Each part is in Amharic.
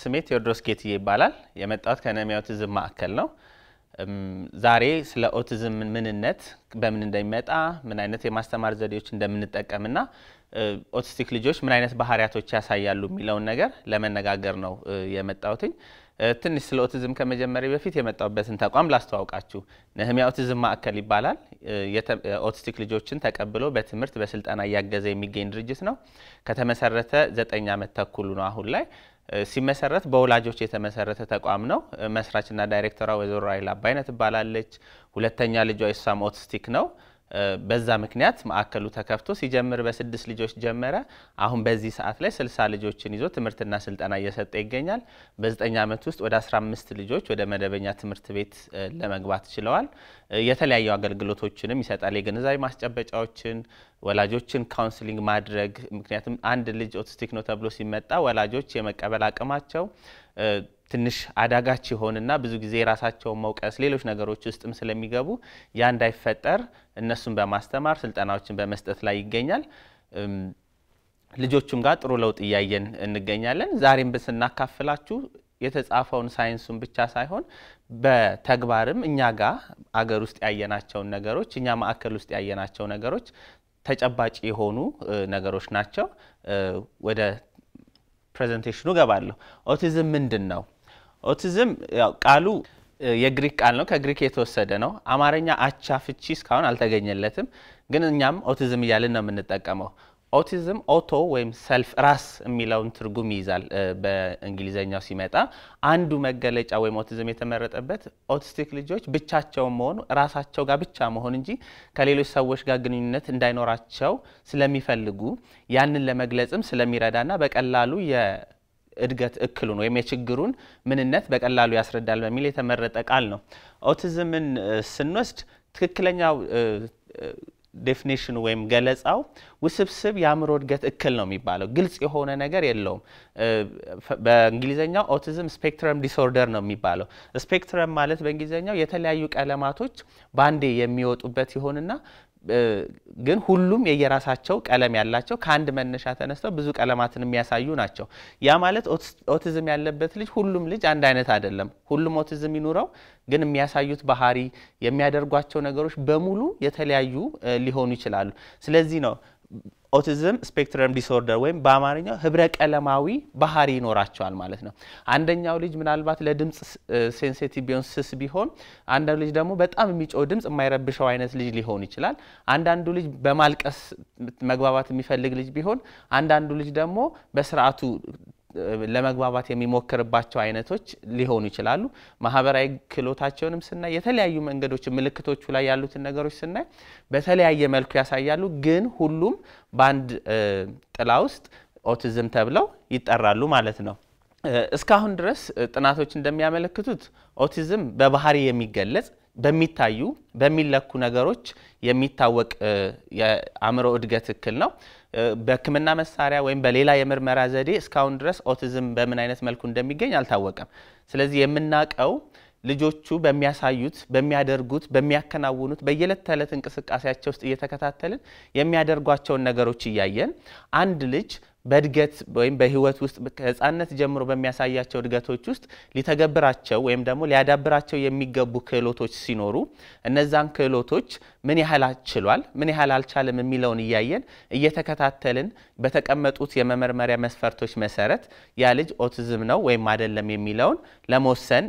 ስሜ ቴዎድሮስ ጌትዬ ይባላል። የመጣሁት ከነሚያ ኦቲዝም ማዕከል ነው። ዛሬ ስለ ኦቲዝም ምንነት፣ በምን እንደሚመጣ፣ ምን አይነት የማስተማር ዘዴዎች እንደምንጠቀምና ኦቲስቲክ ልጆች ምን አይነት ባህሪያቶች ያሳያሉ የሚለውን ነገር ለመነጋገር ነው የመጣሁትኝ። ትንሽ ስለ ኦቲዝም ከመጀመሪያ በፊት የመጣሁበትን ተቋም ላስተዋውቃችሁ። ነህሚያ ኦቲዝም ማዕከል ይባላል። ኦቲስቲክ ልጆችን ተቀብሎ በትምህርት በስልጠና እያገዘ የሚገኝ ድርጅት ነው። ከተመሰረተ ዘጠኝ ዓመት ተኩሉ ነው አሁን ላይ። ሲመሰረት በወላጆች የተመሰረተ ተቋም ነው። መስራችና ዳይሬክተሯ ወይዘሮ ራይላ አባይነት ትባላለች። ሁለተኛ ልጇ ኢሳም ኦቲስቲክ ነው። በዛ ምክንያት ማዕከሉ ተከፍቶ ሲጀምር በስድስት ልጆች ጀመረ። አሁን በዚህ ሰዓት ላይ ስልሳ ልጆችን ይዞ ትምህርትና ስልጠና እየሰጠ ይገኛል። በዘጠኝ ዓመት ውስጥ ወደ 15 ልጆች ወደ መደበኛ ትምህርት ቤት ለመግባት ችለዋል። የተለያዩ አገልግሎቶችንም ይሰጣል። የግንዛቤ ማስጨበጫዎችን፣ ወላጆችን ካውንስሊንግ ማድረግ ምክንያቱም አንድ ልጅ ኦቲስቲክ ነው ተብሎ ሲመጣ ወላጆች የመቀበል አቅማቸው ትንሽ አዳጋች ይሆንና ብዙ ጊዜ የራሳቸውን መውቀስ ሌሎች ነገሮች ውስጥም ስለሚገቡ ያ እንዳይፈጠር እነሱን በማስተማር ስልጠናዎችን በመስጠት ላይ ይገኛል። ልጆቹም ጋር ጥሩ ለውጥ እያየን እንገኛለን። ዛሬም ስናካፍላችሁ የተጻፈውን ሳይንሱን ብቻ ሳይሆን በተግባርም እኛ ጋር አገር ውስጥ ያየናቸውን ነገሮች እኛ ማዕከል ውስጥ ያየናቸው ነገሮች ተጨባጭ የሆኑ ነገሮች ናቸው። ወደ ፕሬዘንቴሽኑ ገባለሁ። ኦቲዝም ምንድን ነው? ኦቲዝም ያው ቃሉ የግሪክ ቃል ነው፣ ከግሪክ የተወሰደ ነው። አማርኛ አቻ ፍቺ እስካሁን አልተገኘለትም፣ ግን እኛም ኦቲዝም እያልን ነው የምንጠቀመው። ኦቲዝም ኦቶ ወይም ሰልፍ ራስ የሚለውን ትርጉም ይይዛል። በእንግሊዘኛው ሲመጣ አንዱ መገለጫ ወይም ኦቲዝም የተመረጠበት ኦቲስቲክ ልጆች ብቻቸውን መሆኑ ራሳቸው ጋር ብቻ መሆን እንጂ ከሌሎች ሰዎች ጋር ግንኙነት እንዳይኖራቸው ስለሚፈልጉ ያንን ለመግለጽም ስለሚረዳና በቀላሉ እድገት እክሉን ወይም የችግሩን ምንነት በቀላሉ ያስረዳል በሚል የተመረጠ ቃል ነው። ኦቲዝምን ስንወስድ ትክክለኛው ዴፊኒሽኑ ወይም ገለጻው ውስብስብ የአእምሮ እድገት እክል ነው የሚባለው። ግልጽ የሆነ ነገር የለውም። በእንግሊዝኛው ኦቲዝም ስፔክትረም ዲስኦርደር ነው የሚባለው። ስፔክትረም ማለት በእንግሊዝኛው የተለያዩ ቀለማቶች በአንዴ የሚወጡበት ይሆንና ግን ሁሉም የየራሳቸው ቀለም ያላቸው ከአንድ መነሻ ተነስተው ብዙ ቀለማትን የሚያሳዩ ናቸው። ያ ማለት ኦቲዝም ያለበት ልጅ ሁሉም ልጅ አንድ አይነት አይደለም። ሁሉም ኦቲዝም ይኑረው፣ ግን የሚያሳዩት ባህሪ፣ የሚያደርጓቸው ነገሮች በሙሉ የተለያዩ ሊሆኑ ይችላሉ። ስለዚህ ነው ኦቲዝም ስፔክትረም ዲስኦርደር ወይም በአማርኛው ህብረ ቀለማዊ ባህሪ ይኖራቸዋል ማለት ነው። አንደኛው ልጅ ምናልባት ለድምፅ ሴንሲቲቭ ቢሆን ስስ ቢሆን፣ አንዳንዱ ልጅ ደግሞ በጣም የሚጮው ድምፅ የማይረብሸው አይነት ልጅ ሊሆን ይችላል። አንዳንዱ ልጅ በማልቀስ መግባባት የሚፈልግ ልጅ ቢሆን፣ አንዳንዱ ልጅ ደግሞ በስርዓቱ ለመግባባት የሚሞክርባቸው አይነቶች ሊሆኑ ይችላሉ። ማህበራዊ ክህሎታቸውንም ስናይ የተለያዩ መንገዶች ምልክቶቹ ላይ ያሉትን ነገሮች ስናይ በተለያየ መልኩ ያሳያሉ። ግን ሁሉም በአንድ ጥላ ውስጥ ኦቲዝም ተብለው ይጠራሉ ማለት ነው። እስካሁን ድረስ ጥናቶች እንደሚያመለክቱት ኦቲዝም በባህሪ የሚገለጽ በሚታዩ በሚለኩ ነገሮች የሚታወቅ የአእምሮ እድገት እክል ነው። በህክምና መሳሪያ ወይም በሌላ የምርመራ ዘዴ እስካሁን ድረስ ኦቲዝም በምን አይነት መልኩ እንደሚገኝ አልታወቀም። ስለዚህ የምናውቀው ልጆቹ በሚያሳዩት በሚያደርጉት በሚያከናውኑት በየዕለት ተዕለት እንቅስቃሴያቸው ውስጥ እየተከታተልን የሚያደርጓቸውን ነገሮች እያየን አንድ ልጅ በእድገት ወይም በህይወት ውስጥ ከህፃነት ጀምሮ በሚያሳያቸው እድገቶች ውስጥ ሊተገብራቸው ወይም ደግሞ ሊያዳብራቸው የሚገቡ ክህሎቶች ሲኖሩ እነዛን ክህሎቶች ምን ያህል ችሏል፣ ምን ያህል አልቻለም የሚለውን እያየን እየተከታተልን በተቀመጡት የመመርመሪያ መስፈርቶች መሰረት ያ ልጅ ኦቲዝም ነው ወይም አይደለም የሚለውን ለመወሰን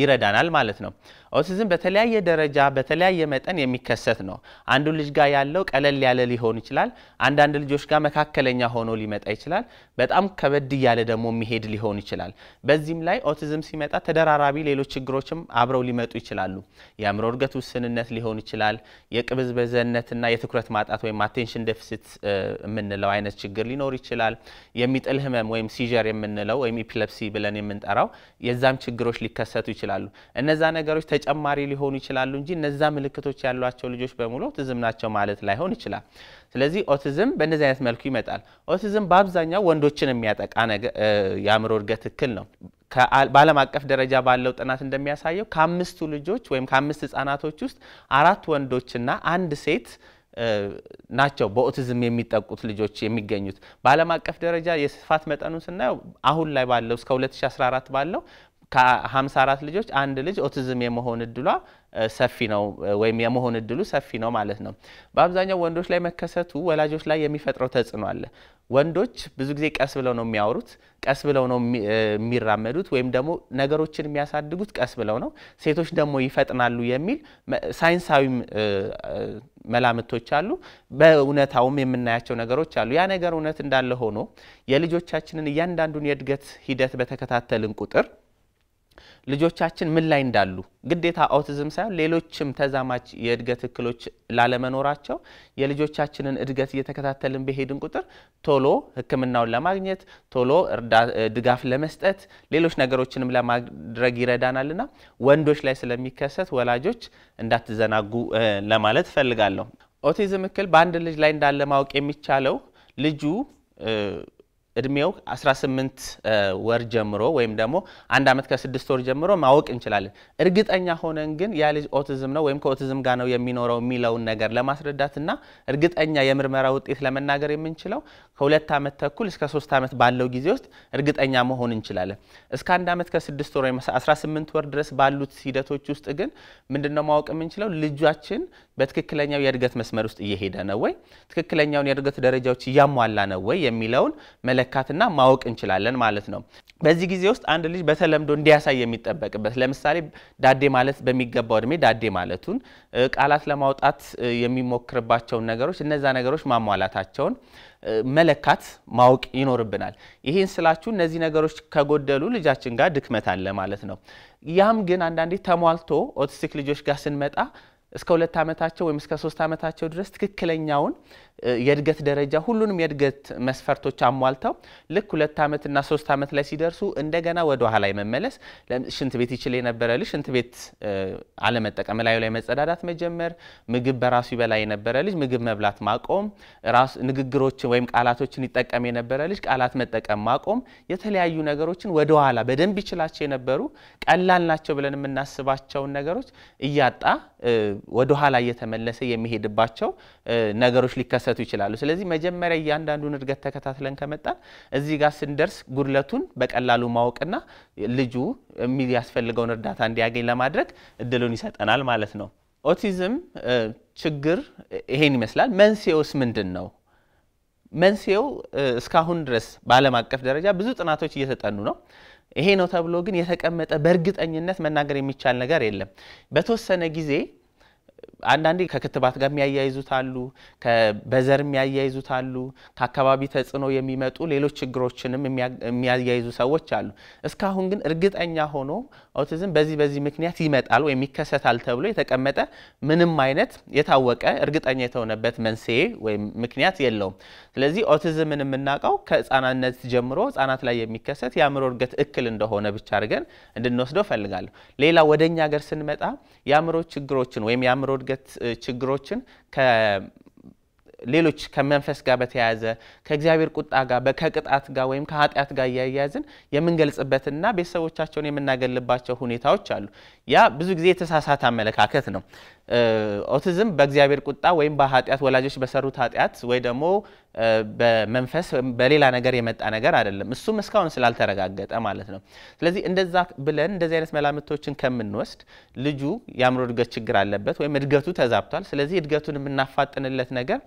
ይረዳናል ማለት ነው። ኦቲዝም በተለያየ ደረጃ በተለያየ መጠን የሚከሰት ነው። አንዱ ልጅ ጋር ያለው ቀለል ያለ ሊሆን ይችላል። አንዳንድ ልጆች ጋር መካከለኛ ሆኖ ሊመጣ ይችላል። በጣም ከበድ እያለ ደግሞ የሚሄድ ሊሆን ይችላል። በዚህም ላይ ኦቲዝም ሲመጣ ተደራራቢ ሌሎች ችግሮችም አብረው ሊመጡ ይችላሉ። የአእምሮ እድገት ውስንነት ሊሆን ይችላል። የቅብዝበዘነትና የትኩረት ማጣት ወይም አቴንሽን ዴፊሲት የምንለው አይነት ችግር ሊኖር ይችላል። የሚጥል ህመም ወይም ሲዠር የምንለው ወይም ኢፒለፕሲ ብለን የምንጠራው የዛም ችግሮች ሊከሰቱ ይችላል። ይችላሉ። እነዛ ነገሮች ተጨማሪ ሊሆኑ ይችላሉ እንጂ እነዛ ምልክቶች ያሏቸው ልጆች በሙሉ ኦቲዝም ናቸው ማለት ላይሆን ይችላል። ስለዚህ ኦቲዝም በእነዚህ አይነት መልኩ ይመጣል። ኦቲዝም በአብዛኛው ወንዶችን የሚያጠቃ የአእምሮ እድገት እክል ነው። በዓለም አቀፍ ደረጃ ባለው ጥናት እንደሚያሳየው ከአምስቱ ልጆች ወይም ከአምስት ህጻናቶች ውስጥ አራት ወንዶችና አንድ ሴት ናቸው በኦቲዝም የሚጠቁት ልጆች የሚገኙት። በዓለም አቀፍ ደረጃ የስፋት መጠኑን ስናየው አሁን ላይ ባለው እስከ 2014 ባለው ከ54 ልጆች አንድ ልጅ ኦቲዝም የመሆን እድሏ ሰፊ ነው ወይም የመሆን እድሉ ሰፊ ነው ማለት ነው። በአብዛኛው ወንዶች ላይ መከሰቱ ወላጆች ላይ የሚፈጥረው ተጽዕኖ አለ። ወንዶች ብዙ ጊዜ ቀስ ብለው ነው የሚያወሩት፣ ቀስ ብለው ነው የሚራመዱት፣ ወይም ደግሞ ነገሮችን የሚያሳድጉት ቀስ ብለው ነው። ሴቶች ደግሞ ይፈጥናሉ የሚል ሳይንሳዊ መላምቶች አሉ። በእውነታውም የምናያቸው ነገሮች አሉ። ያ ነገር እውነት እንዳለ ሆኖ የልጆቻችንን እያንዳንዱን የእድገት ሂደት በተከታተልን ቁጥር ልጆቻችን ምን ላይ እንዳሉ ግዴታ አውቲዝም ሳይሆን ሌሎችም ተዛማች የእድገት እክሎች ላለመኖራቸው የልጆቻችንን እድገት እየተከታተልን በሄድን ቁጥር ቶሎ ሕክምናውን ለማግኘት ቶሎ ድጋፍ ለመስጠት ሌሎች ነገሮችንም ለማድረግ ይረዳናልና ወንዶች ላይ ስለሚከሰት ወላጆች እንዳትዘናጉ ለማለት እፈልጋለሁ። ኦቲዝም እክል በአንድ ልጅ ላይ እንዳለ ማወቅ የሚቻለው ልጁ እድሜው 18 ወር ጀምሮ ወይም ደግሞ አንድ ዓመት ከስድስት ወር ጀምሮ ማወቅ እንችላለን። እርግጠኛ ሆነን ግን ያ ልጅ ኦቲዝም ነው ወይም ከኦቲዝም ጋር ነው የሚኖረው የሚለውን ነገር ለማስረዳትና እርግጠኛ የምርመራ ውጤት ለመናገር የምንችለው ከሁለት ዓመት ተኩል እስከ ሶስት ዓመት ባለው ጊዜ ውስጥ እርግጠኛ መሆን እንችላለን። እስከ አንድ ዓመት ከስድስት ወር ወይም 18 ወር ድረስ ባሉት ሂደቶች ውስጥ ግን ምንድነው ማወቅ የምንችለው ልጃችን በትክክለኛው የእድገት መስመር ውስጥ እየሄደ ነው ወይ፣ ትክክለኛውን የእድገት ደረጃዎች እያሟላ ነው ወይ የሚለውን መለ መለካትና ማወቅ እንችላለን ማለት ነው። በዚህ ጊዜ ውስጥ አንድ ልጅ በተለምዶ እንዲያሳይ የሚጠበቅበት ለምሳሌ ዳዴ ማለት በሚገባው እድሜ ዳዴ ማለቱን፣ ቃላት ለማውጣት የሚሞክርባቸውን ነገሮች እነዛ ነገሮች ማሟላታቸውን መለካት ማወቅ ይኖርብናል። ይህን ስላችሁ እነዚህ ነገሮች ከጎደሉ ልጃችን ጋር ድክመት አለ ማለት ነው። ያም ግን አንዳንዴ ተሟልቶ ኦቲስቲክ ልጆች ጋር ስንመጣ እስከ ሁለት ዓመታቸው ወይም እስከ ሶስት ዓመታቸው ድረስ ትክክለኛውን የእድገት ደረጃ ሁሉንም የእድገት መስፈርቶች አሟልተው ልክ ሁለት ዓመትና ሶስት ዓመት ላይ ሲደርሱ እንደገና ወደ ኋላ መመለስ፣ ሽንት ቤት ይችል የነበረ ልጅ ሽንት ቤት አለመጠቀም፣ ላዩ ላይ መጸዳዳት መጀመር፣ ምግብ በራሱ ይበላ የነበረ ልጅ ምግብ መብላት ማቆም፣ ንግግሮችን ወይም ቃላቶችን ይጠቀም የነበረ ልጅ ቃላት መጠቀም ማቆም፣ የተለያዩ ነገሮችን ወደ ኋላ በደንብ ይችላቸው የነበሩ ቀላል ናቸው ብለን የምናስባቸውን ነገሮች እያጣ ወደ ኋላ እየተመለሰ የሚሄድባቸው ነገሮች ሊከሰ ሊከሰቱ ይችላሉ። ስለዚህ መጀመሪያ እያንዳንዱን እድገት ተከታትለን ከመጣን እዚህ ጋር ስንደርስ ጉድለቱን በቀላሉ ማወቅና ልጁ የሚያስፈልገውን እርዳታ እንዲያገኝ ለማድረግ እድሉን ይሰጠናል ማለት ነው። ኦቲዝም ችግር ይሄን ይመስላል። መንስኤውስ ምንድን ነው? መንስኤው እስካሁን ድረስ በዓለም አቀፍ ደረጃ ብዙ ጥናቶች እየተጠኑ ነው። ይሄ ነው ተብሎ ግን የተቀመጠ በእርግጠኝነት መናገር የሚቻል ነገር የለም። በተወሰነ ጊዜ አንዳንዴ ከክትባት ጋር የሚያያይዙት አሉ፣ በዘር የሚያያይዙት አሉ፣ ከአካባቢ ተጽዕኖ የሚመጡ ሌሎች ችግሮችንም የሚያያይዙ ሰዎች አሉ። እስካሁን ግን እርግጠኛ ሆኖ ኦቲዝም በዚህ በዚህ ምክንያት ይመጣል ወይም ይከሰታል ተብሎ የተቀመጠ ምንም አይነት የታወቀ እርግጠኛ የተሆነበት መንስኤ ወይም ምክንያት የለውም። ስለዚህ ኦቲዝምን የምናውቀው ከህፃናነት ጀምሮ ህፃናት ላይ የሚከሰት የአእምሮ እድገት እክል እንደሆነ ብቻ አድርገን እንድንወስደው ፈልጋለሁ ሌላ ወደኛ ሀገር ስንመጣ የአእምሮ ችግሮችን ወይም የአእምሮ እድገት ችግሮችን ሌሎች ከመንፈስ ጋር በተያያዘ ከእግዚአብሔር ቁጣ ጋር ከቅጣት ጋር ወይም ከኃጢአት ጋር እያያያዝን የምንገልጽበትና ቤተሰቦቻቸውን የምናገልባቸው ሁኔታዎች አሉ። ያ ብዙ ጊዜ የተሳሳተ አመለካከት ነው። ኦቲዝም በእግዚአብሔር ቁጣ ወይም በኃጢአት ወላጆች በሰሩት ኃጢአት ወይ ደግሞ በመንፈስ በሌላ ነገር የመጣ ነገር አይደለም። እሱም እስካሁን ስላልተረጋገጠ ማለት ነው። ስለዚህ እንደዛ ብለን እንደዚህ አይነት መላምቶችን ከምንወስድ ልጁ የአእምሮ እድገት ችግር አለበት ወይም እድገቱ ተዛብቷል። ስለዚህ እድገቱን የምናፋጥንለት ነገር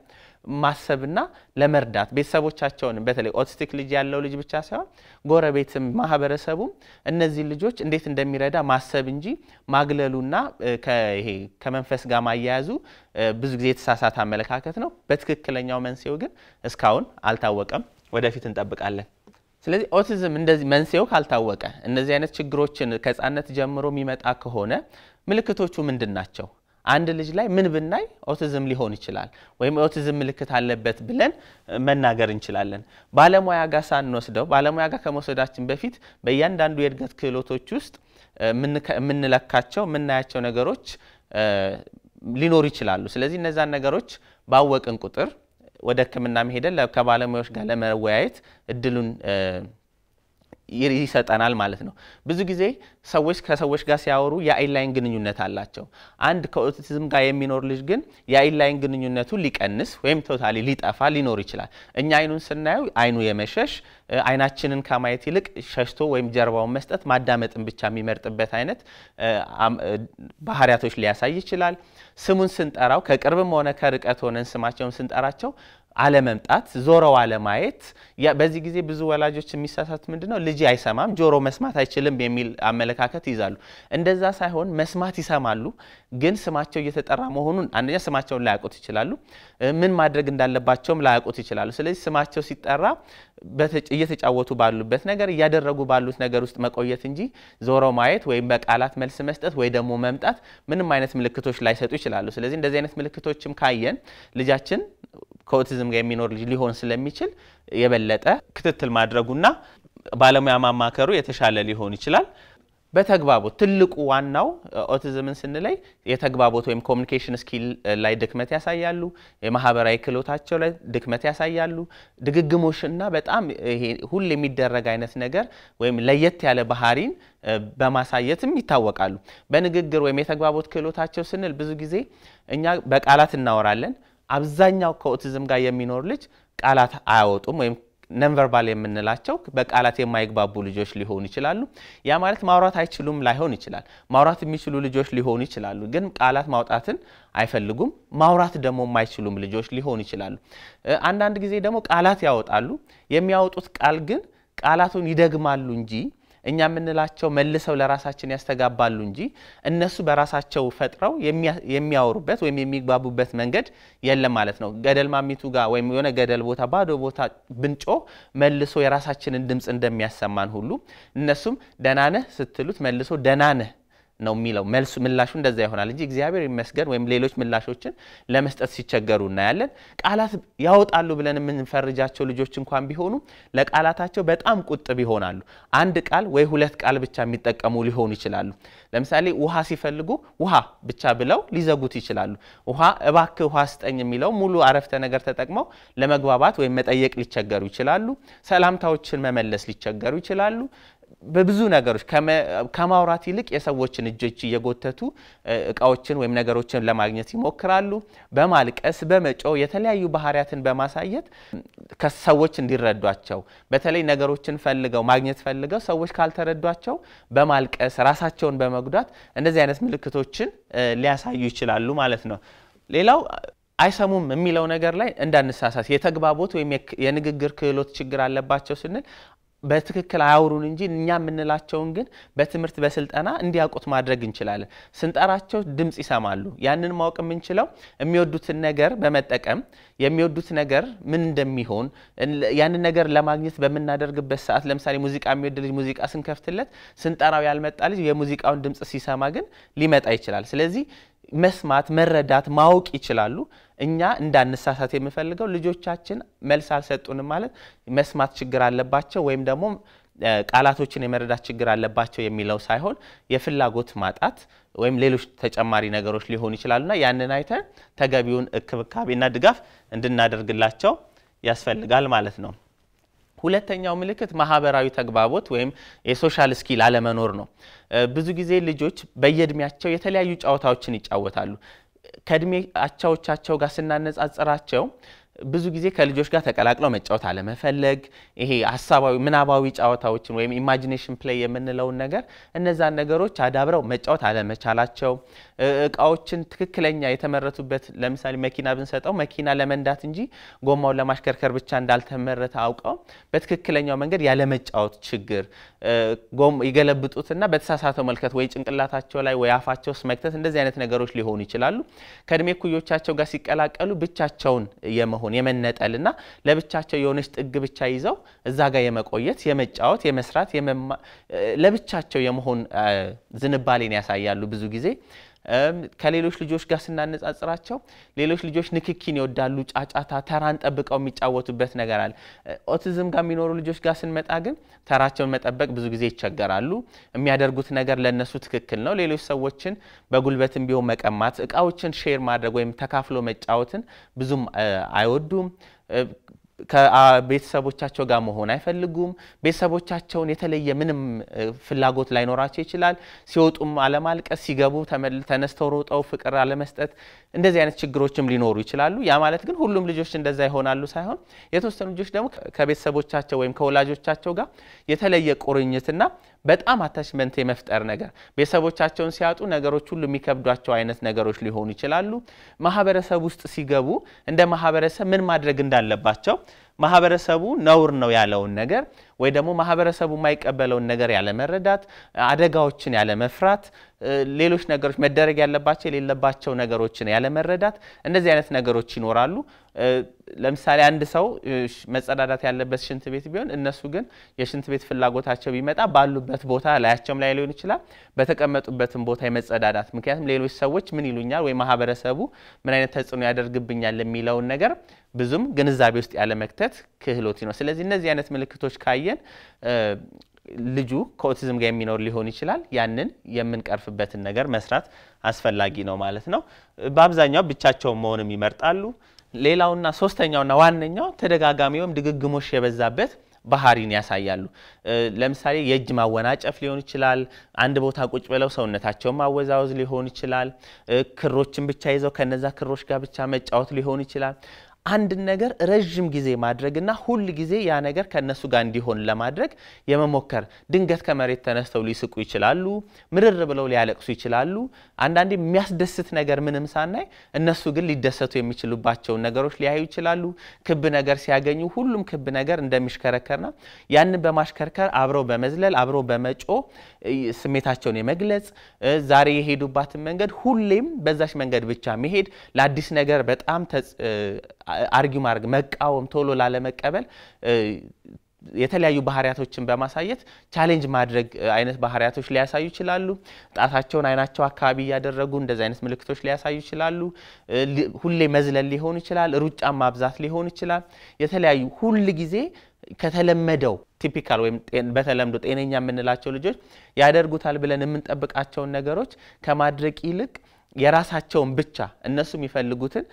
ማሰብና ለመርዳት ቤተሰቦቻቸውን በተለይ ኦቲስቲክ ልጅ ያለው ልጅ ብቻ ሳይሆን ጎረቤትም ማህበረሰቡም እነዚህ ልጆች እንዴት እንደሚረዳ ማሰብ እንጂ ማግለሉና ከመንፈስ ጋር ማያያዙ ብዙ ጊዜ የተሳሳተ አመለካከት ነው። በትክክለኛው መንስኤው ግን እስካሁን አልታወቀም። ወደፊት እንጠብቃለን። ስለዚህ ኦቲዝም እንደዚህ መንስኤው ካልታወቀ እነዚህ አይነት ችግሮችን ከህፃነት ጀምሮ የሚመጣ ከሆነ ምልክቶቹ ምንድን ናቸው? አንድ ልጅ ላይ ምን ብናይ ኦቲዝም ሊሆን ይችላል ወይም ኦቲዝም ምልክት አለበት ብለን መናገር እንችላለን። ባለሙያ ጋር ሳንወስደው ባለሙያ ጋር ከመውሰዳችን በፊት በእያንዳንዱ የእድገት ክህሎቶች ውስጥ የምንለካቸው የምናያቸው ነገሮች ሊኖሩ ይችላሉ። ስለዚህ እነዛን ነገሮች ባወቅን ቁጥር ወደ ሕክምና መሄደን ከባለሙያዎች ጋር ለመወያየት እድሉን ይሰጠናል ማለት ነው። ብዙ ጊዜ ሰዎች ከሰዎች ጋር ሲያወሩ የአይንላይን ግንኙነት አላቸው። አንድ ከኦቲዝም ጋር የሚኖር ልጅ ግን የአይንላይን ግንኙነቱ ሊቀንስ ወይም ቶታሊ ሊጠፋ ሊኖር ይችላል። እኛ አይኑን ስናየው አይኑ የመሸሽ አይናችንን ከማየት ይልቅ ሸሽቶ ወይም ጀርባውን መስጠት ማዳመጥን ብቻ የሚመርጥበት አይነት ባህሪያቶች ሊያሳይ ይችላል። ስሙን ስንጠራው ከቅርብም ሆነ ከርቀት ሆነን ስማቸውን ስንጠራቸው አለመምጣት፣ ዞረው አለማየት። በዚህ ጊዜ ብዙ ወላጆች የሚሳሳት ነው ልጅ አይሰማም ጆሮ መስማት አይችልም የሚል አመለካከት ይዛሉ። እንደዛ ሳይሆን መስማት ይሰማሉ፣ ግን ስማቸው እየተጠራ መሆኑን አንደኛ ስማቸውን ላያውቁት ይችላሉ፣ ምን ማድረግ እንዳለባቸውም ላያውቁት ይችላሉ። ስለዚህ ስማቸው ሲጠራ እየተጫወቱ ባሉበት ነገር እያደረጉ ባሉት ነገር ውስጥ መቆየት እንጂ ዞሮ ማየት ወይም በቃላት መልስ መስጠት ወይ ደግሞ መምጣት ምንም አይነት ምልክቶች ላይሰጡ ይችላሉ። ስለዚህ እንደዚህ አይነት ምልክቶችም ካየን ልጃችን ከኦቲዝም ጋር የሚኖር ልጅ ሊሆን ስለሚችል የበለጠ ክትትል ማድረጉና ባለሙያ ማማከሩ የተሻለ ሊሆን ይችላል። በተግባቦት ትልቁ ዋናው ኦቲዝምን ስንለይ የተግባቦት ወይም ኮሚኒኬሽን ስኪል ላይ ድክመት ያሳያሉ። የማህበራዊ ክህሎታቸው ላይ ድክመት ያሳያሉ። ድግግሞሽና በጣም ይሄ ሁል የሚደረግ አይነት ነገር ወይም ለየት ያለ ባህሪን በማሳየትም ይታወቃሉ። በንግግር ወይም የተግባቦት ክህሎታቸው ስንል ብዙ ጊዜ እኛ በቃላት እናወራለን። አብዛኛው ከኦቲዝም ጋር የሚኖር ልጅ ቃላት አያወጡም ወይም ነንቨርባል የምንላቸው በቃላት የማይግባቡ ልጆች ሊሆኑ ይችላሉ። ያ ማለት ማውራት አይችሉም ላይሆን ይችላል። ማውራት የሚችሉ ልጆች ሊሆኑ ይችላሉ፣ ግን ቃላት ማውጣትን አይፈልጉም። ማውራት ደግሞ የማይችሉም ልጆች ሊሆኑ ይችላሉ። አንዳንድ ጊዜ ደግሞ ቃላት ያወጣሉ። የሚያወጡት ቃል ግን ቃላቱን ይደግማሉ እንጂ እኛ የምንላቸው መልሰው ለራሳችን ያስተጋባሉ እንጂ እነሱ በራሳቸው ፈጥረው የሚያወሩበት ወይም የሚግባቡበት መንገድ የለም ማለት ነው። ገደል ማሚቱ ጋር ወይም የሆነ ገደል ቦታ ባዶ ቦታ ብንጮ መልሶ የራሳችንን ድምፅ እንደሚያሰማን ሁሉ እነሱም ደህና ነህ ስትሉት መልሶ ደህና ነህ ነው የሚለው መልሱ ምላሹ እንደዛ ይሆናል እንጂ እግዚአብሔር ይመስገን ወይም ሌሎች ምላሾችን ለመስጠት ሲቸገሩ እናያለን። ቃላት ያወጣሉ ብለን የምንፈርጃቸው ልጆች እንኳን ቢሆኑ ለቃላታቸው በጣም ቁጥብ ይሆናሉ። አንድ ቃል ወይ ሁለት ቃል ብቻ የሚጠቀሙ ሊሆኑ ይችላሉ። ለምሳሌ ውሃ ሲፈልጉ ውሃ ብቻ ብለው ሊዘጉት ይችላሉ። ውሃ እባክ ውሃ ስጠኝ የሚለው ሙሉ አረፍተ ነገር ተጠቅመው ለመግባባት ወይም መጠየቅ ሊቸገሩ ይችላሉ። ሰላምታዎችን መመለስ ሊቸገሩ ይችላሉ። በብዙ ነገሮች ከማውራት ይልቅ የሰዎችን እጆች እየጎተቱ እቃዎችን ወይም ነገሮችን ለማግኘት ይሞክራሉ። በማልቀስ በመጮ የተለያዩ ባህሪያትን በማሳየት ከሰዎች እንዲረዷቸው በተለይ ነገሮችን ፈልገው ማግኘት ፈልገው ሰዎች ካልተረዷቸው በማልቀስ ራሳቸውን በመጉዳት እንደዚህ አይነት ምልክቶችን ሊያሳዩ ይችላሉ ማለት ነው። ሌላው አይሰሙም የሚለው ነገር ላይ እንዳንሳሳት የተግባቦት ወይም የንግግር ክህሎት ችግር አለባቸው ስንል በትክክል አያውሩን እንጂ እኛ የምንላቸውን ግን በትምህርት በስልጠና እንዲያውቁት ማድረግ እንችላለን። ስንጠራቸው ድምፅ ይሰማሉ። ያንን ማወቅ የምንችለው የሚወዱትን ነገር በመጠቀም የሚወዱት ነገር ምን እንደሚሆን ያንን ነገር ለማግኘት በምናደርግበት ሰዓት፣ ለምሳሌ ሙዚቃ የሚወድ ልጅ ሙዚቃ ስንከፍትለት ስንጠራው ያልመጣ ልጅ የሙዚቃውን ድምፅ ሲሰማ ግን ሊመጣ ይችላል። ስለዚህ መስማት፣ መረዳት፣ ማወቅ ይችላሉ። እኛ እንዳንሳሳት የምፈልገው ልጆቻችን መልስ አልሰጡንም ማለት መስማት ችግር አለባቸው ወይም ደግሞ ቃላቶችን የመረዳት ችግር አለባቸው የሚለው ሳይሆን የፍላጎት ማጣት ወይም ሌሎች ተጨማሪ ነገሮች ሊሆኑ ይችላሉና ያንን አይተን ተገቢውን እክብካቤና ድጋፍ እንድናደርግላቸው ያስፈልጋል ማለት ነው። ሁለተኛው ምልክት ማህበራዊ ተግባቦት ወይም የሶሻል ስኪል አለመኖር ነው። ብዙ ጊዜ ልጆች በየእድሜያቸው የተለያዩ ጨዋታዎችን ይጫወታሉ። ከእድሜ አቻዎቻቸው ጋር ስናነጻጽራቸው ብዙ ጊዜ ከልጆች ጋር ተቀላቅለው መጫወት አለመፈለግ፣ ይሄ ሀሳባዊ ምናባዊ ጨዋታዎችን ወይም ኢማጂኔሽን ፕሌይ የምንለውን ነገር እነዛን ነገሮች አዳብረው መጫወት አለመቻላቸው፣ እቃዎችን ትክክለኛ የተመረቱበት ለምሳሌ መኪና ብንሰጠው መኪና ለመንዳት እንጂ ጎማውን ለማሽከርከር ብቻ እንዳልተመረተ አውቀው በትክክለኛው መንገድ ያለመጫወት ችግር፣ ይገለብጡትና በተሳሳተው መልከት ወይ ጭንቅላታቸው ላይ ወይ አፋቸው ውስጥ መክተት፣ እንደዚህ አይነት ነገሮች ሊሆኑ ይችላሉ። ከእድሜ ኩዮቻቸው ጋር ሲቀላቀሉ ብቻቸውን የመሆን የመሆን የመነጠል እና ለብቻቸው የሆነች ጥግ ብቻ ይዘው እዛ ጋር የመቆየት የመጫወት፣ የመስራት፣ ለብቻቸው የመሆን ዝንባሌን ያሳያሉ ብዙ ጊዜ ከሌሎች ልጆች ጋር ስናነጻጽራቸው ሌሎች ልጆች ንክኪን ይወዳሉ፣ ጫጫታ፣ ተራን ጠብቀው የሚጫወቱበት ነገር አለ። ኦቲዝም ጋር የሚኖሩ ልጆች ጋር ስንመጣ ግን ተራቸውን መጠበቅ ብዙ ጊዜ ይቸገራሉ። የሚያደርጉት ነገር ለነሱ ትክክል ነው። ሌሎች ሰዎችን በጉልበትም ቢሆን መቀማት፣ እቃዎችን ሼር ማድረግ ወይም ተካፍሎ መጫወትን ብዙም አይወዱም። ከቤተሰቦቻቸው ጋር መሆን አይፈልጉም። ቤተሰቦቻቸውን የተለየ ምንም ፍላጎት ላይኖራቸው ይችላል። ሲወጡም አለማልቀስ፣ ሲገቡ ተነስተው ሮጠው ፍቅር አለመስጠት፣ እንደዚህ አይነት ችግሮችም ሊኖሩ ይችላሉ። ያ ማለት ግን ሁሉም ልጆች እንደዛ ይሆናሉ ሳይሆን የተወሰኑ ልጆች ደግሞ ከቤተሰቦቻቸው ወይም ከወላጆቻቸው ጋር የተለየ ቁርኝትና በጣም አታችመንት የመፍጠር ነገር ቤተሰቦቻቸውን ሲያጡ ነገሮች ሁሉ የሚከብዷቸው አይነት ነገሮች ሊሆኑ ይችላሉ። ማህበረሰብ ውስጥ ሲገቡ እንደ ማህበረሰብ ምን ማድረግ እንዳለባቸው ማህበረሰቡ ነውር ነው ያለውን ነገር ወይ ደግሞ ማህበረሰቡ የማይቀበለውን ነገር ያለመረዳት፣ አደጋዎችን ያለመፍራት፣ ሌሎች ነገሮች መደረግ ያለባቸው የሌለባቸው ነገሮችን ያለመረዳት፣ እንደዚህ አይነት ነገሮች ይኖራሉ። ለምሳሌ አንድ ሰው መጸዳዳት ያለበት ሽንት ቤት ቢሆን እነሱ ግን የሽንት ቤት ፍላጎታቸው ቢመጣ ባሉበት ቦታ ላያቸውም ላይ ሊሆን ይችላል በተቀመጡበትም ቦታ የመጸዳዳት ምክንያቱም ሌሎች ሰዎች ምን ይሉኛል ወይ ማህበረሰቡ ምን አይነት ተጽዕኖ ያደርግብኛል የሚለውን ነገር ብዙም ግንዛቤ ውስጥ ያለ መክተት ክህሎት ነው። ስለዚህ እነዚህ አይነት ምልክቶች ካየን ልጁ ከኦቲዝም ጋር የሚኖር ሊሆን ይችላል። ያንን የምንቀርፍበትን ነገር መስራት አስፈላጊ ነው ማለት ነው። በአብዛኛው ብቻቸውን መሆንም ይመርጣሉ። ሌላውና ሶስተኛውና ዋነኛው ተደጋጋሚ ወይም ድግግሞሽ የበዛበት ባህሪን ያሳያሉ። ለምሳሌ የእጅ ማወናጨፍ ሊሆን ይችላል። አንድ ቦታ ቁጭ ብለው ሰውነታቸውን ማወዛወዝ ሊሆን ይችላል። ክሮችን ብቻ ይዘው ከነዛ ክሮች ጋር ብቻ መጫወት ሊሆን ይችላል። አንድን ነገር ረዥም ጊዜ ማድረግና ሁል ጊዜ ያ ነገር ከእነሱ ጋር እንዲሆን ለማድረግ የመሞከር ድንገት ከመሬት ተነስተው ሊስቁ ይችላሉ። ምርር ብለው ሊያለቅሱ ይችላሉ። አንዳንዴ የሚያስደስት ነገር ምንም ሳናይ እነሱ ግን ሊደሰቱ የሚችሉባቸውን ነገሮች ሊያዩ ይችላሉ። ክብ ነገር ሲያገኙ ሁሉም ክብ ነገር እንደሚሽከረከርና ያንን በማሽከርከር አብረው በመዝለል አብረው በመጮ ስሜታቸውን የመግለጽ ዛሬ የሄዱባትን መንገድ ሁሌም በዛች መንገድ ብቻ መሄድ ለአዲስ ነገር በጣም አርጊው ማድረግ፣ መቃወም፣ ቶሎ ላለመቀበል የተለያዩ ባህሪያቶችን በማሳየት ቻሌንጅ ማድረግ አይነት ባህሪያቶች ሊያሳዩ ይችላሉ። ጣታቸውን አይናቸው አካባቢ እያደረጉ እንደዚህ አይነት ምልክቶች ሊያሳዩ ይችላሉ። ሁሌ መዝለል ሊሆን ይችላል። ሩጫ ማብዛት ሊሆን ይችላል። የተለያዩ ሁል ጊዜ ከተለመደው ቲፒካል ወይም በተለምዶ ጤነኛ የምንላቸው ልጆች ያደርጉታል ብለን የምንጠብቃቸውን ነገሮች ከማድረግ ይልቅ የራሳቸውን ብቻ እነሱ የሚፈልጉትን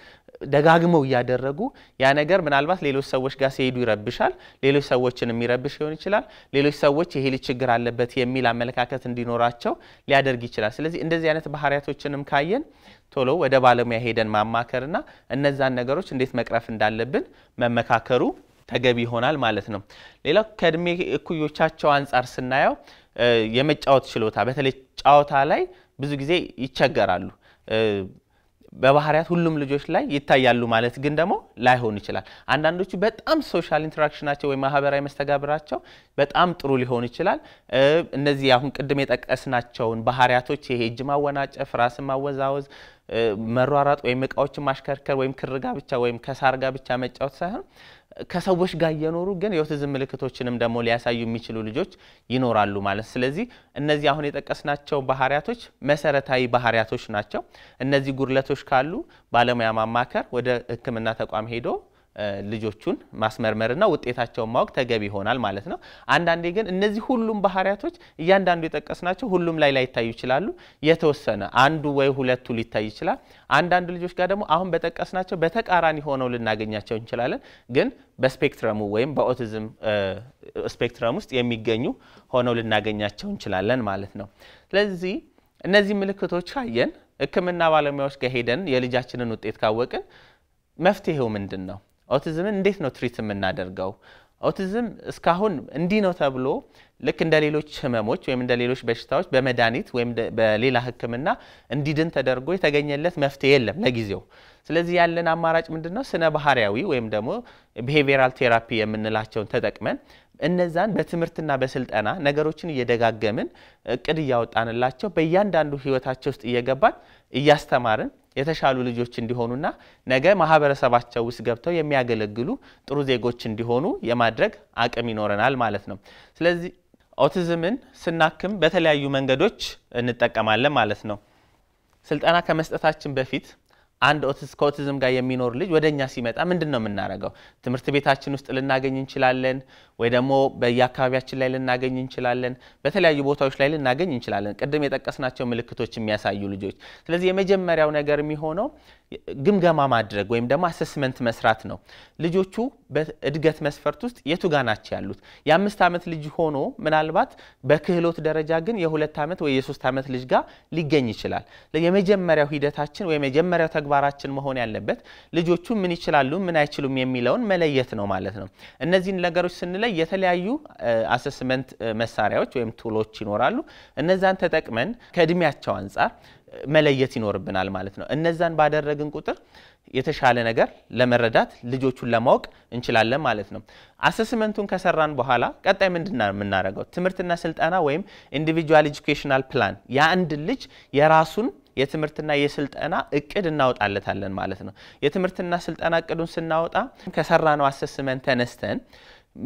ደጋግመው እያደረጉ ያ ነገር ምናልባት ሌሎች ሰዎች ጋር ሲሄዱ ይረብሻል፣ ሌሎች ሰዎችን የሚረብሽ ሊሆን ይችላል፣ ሌሎች ሰዎች ይሄ ልጅ ችግር አለበት የሚል አመለካከት እንዲኖራቸው ሊያደርግ ይችላል። ስለዚህ እንደዚህ አይነት ባህሪያቶችንም ካየን ቶሎ ወደ ባለሙያ ሄደን ማማከርና እነዛን ነገሮች እንዴት መቅረፍ እንዳለብን መመካከሩ ተገቢ ይሆናል ማለት ነው። ሌላው ከእድሜ እኩዮቻቸው አንጻር ስናየው የመጫወት ችሎታ በተለይ ጨዋታ ላይ ብዙ ጊዜ ይቸገራሉ። በባህሪያት ሁሉም ልጆች ላይ ይታያሉ ማለት ግን ደግሞ ላይሆን ይችላል። አንዳንዶቹ በጣም ሶሻል ኢንተራክሽናቸው ወይም ማህበራዊ መስተጋብራቸው በጣም ጥሩ ሊሆን ይችላል። እነዚህ አሁን ቅድም የጠቀስናቸውን ባህሪያቶች ይሄ እጅ ማወናጨፍ፣ ራስን ማወዛወዝ፣ መሯራጥ ወይም እቃዎችን ማሽከርከር ወይም ክር ጋር ብቻ ወይም ከሳር ጋር ብቻ መጫወት ሳይሆን ከሰዎች ጋር እየኖሩ ግን የኦቲዝም ምልክቶችንም ደግሞ ሊያሳዩ የሚችሉ ልጆች ይኖራሉ ማለት። ስለዚህ እነዚህ አሁን የጠቀስናቸው ባህሪያቶች መሰረታዊ ባህሪያቶች ናቸው። እነዚህ ጉድለቶች ካሉ ባለሙያ ማማከር፣ ወደ ሕክምና ተቋም ሄዶ ልጆቹን ማስመርመርና ውጤታቸውን ማወቅ ተገቢ ይሆናል ማለት ነው። አንዳንዴ ግን እነዚህ ሁሉም ባህሪያቶች እያንዳንዱ የጠቀስናቸው ሁሉም ላይ ላይታዩ ይችላሉ። የተወሰነ አንዱ ወይ ሁለቱ ሊታይ ይችላል። አንዳንድ ልጆች ጋር ደግሞ አሁን በጠቀስናቸው በተቃራኒ ሆነው ልናገኛቸው እንችላለን። ግን በስፔክትረሙ ወይም በኦቲዝም ስፔክትረም ውስጥ የሚገኙ ሆነው ልናገኛቸው እንችላለን ማለት ነው። ስለዚህ እነዚህ ምልክቶች ካየን ሕክምና ባለሙያዎች ጋር ሄደን የልጃችንን ውጤት ካወቅን መፍትሄው ምንድን ነው? ኦቲዝምን እንዴት ነው ትሪት የምናደርገው? ኦቲዝም እስካሁን እንዲህ ነው ተብሎ ልክ እንደ ሌሎች ህመሞች ወይም እንደ ሌሎች በሽታዎች በመድኃኒት ወይም በሌላ ህክምና እንዲድን ተደርጎ የተገኘለት መፍትሄ የለም ለጊዜው። ስለዚህ ያለን አማራጭ ምንድን ነው? ስነ ባህሪያዊ ወይም ደግሞ ቢሄቪራል ቴራፒ የምንላቸውን ተጠቅመን እነዛን በትምህርትና በስልጠና ነገሮችን እየደጋገምን እቅድ እያወጣንላቸው በእያንዳንዱ ህይወታቸው ውስጥ እየገባን እያስተማርን የተሻሉ ልጆች እንዲሆኑና ነገ ማህበረሰባቸው ውስጥ ገብተው የሚያገለግሉ ጥሩ ዜጎች እንዲሆኑ የማድረግ አቅም ይኖረናል ማለት ነው። ስለዚህ ኦቲዝምን ስናክም በተለያዩ መንገዶች እንጠቀማለን ማለት ነው። ስልጠና ከመስጠታችን በፊት አንድ ከኦቲዝም ጋር የሚኖር ልጅ ወደ እኛ ሲመጣ ምንድን ነው የምናደርገው? ትምህርት ቤታችን ውስጥ ልናገኝ እንችላለን፣ ወይ ደግሞ በየአካባቢያችን ላይ ልናገኝ እንችላለን፣ በተለያዩ ቦታዎች ላይ ልናገኝ እንችላለን። ቅድም የጠቀስናቸው ምልክቶች የሚያሳዩ ልጆች። ስለዚህ የመጀመሪያው ነገር የሚሆነው ግምገማ ማድረግ ወይም ደግሞ አሰስመንት መስራት ነው። ልጆቹ በእድገት መስፈርት ውስጥ የቱ ጋ ናቸው ያሉት? የአምስት ዓመት ልጅ ሆኖ ምናልባት በክህሎት ደረጃ ግን የሁለት ዓመት ወይ የሶስት ዓመት ልጅ ጋር ሊገኝ ይችላል። የመጀመሪያው ሂደታችን ወይም የመጀመሪያው ተግባራችን መሆን ያለበት ልጆቹ ምን ይችላሉ፣ ምን አይችሉም የሚለውን መለየት ነው ማለት ነው። እነዚህን ነገሮች ስንለይ የተለያዩ አሰስመንት መሳሪያዎች ወይም ቱሎች ይኖራሉ። እነዛን ተጠቅመን ከእድሜያቸው አንጻር መለየት ይኖርብናል ማለት ነው። እነዛን ባደረግን ቁጥር የተሻለ ነገር ለመረዳት ልጆቹን ለማወቅ እንችላለን ማለት ነው። አሰስመንቱን ከሰራን በኋላ ቀጣይ ምንድን ነው የምናደርገው? ትምህርትና ስልጠና ወይም ኢንዲቪጁዋል ኤጁኬሽናል ፕላን የአንድ ልጅ የራሱን የትምህርትና የስልጠና እቅድ እናወጣለታለን ማለት ነው። የትምህርትና ስልጠና እቅዱን ስናወጣ ከሰራነው አሰስመን ተነስተን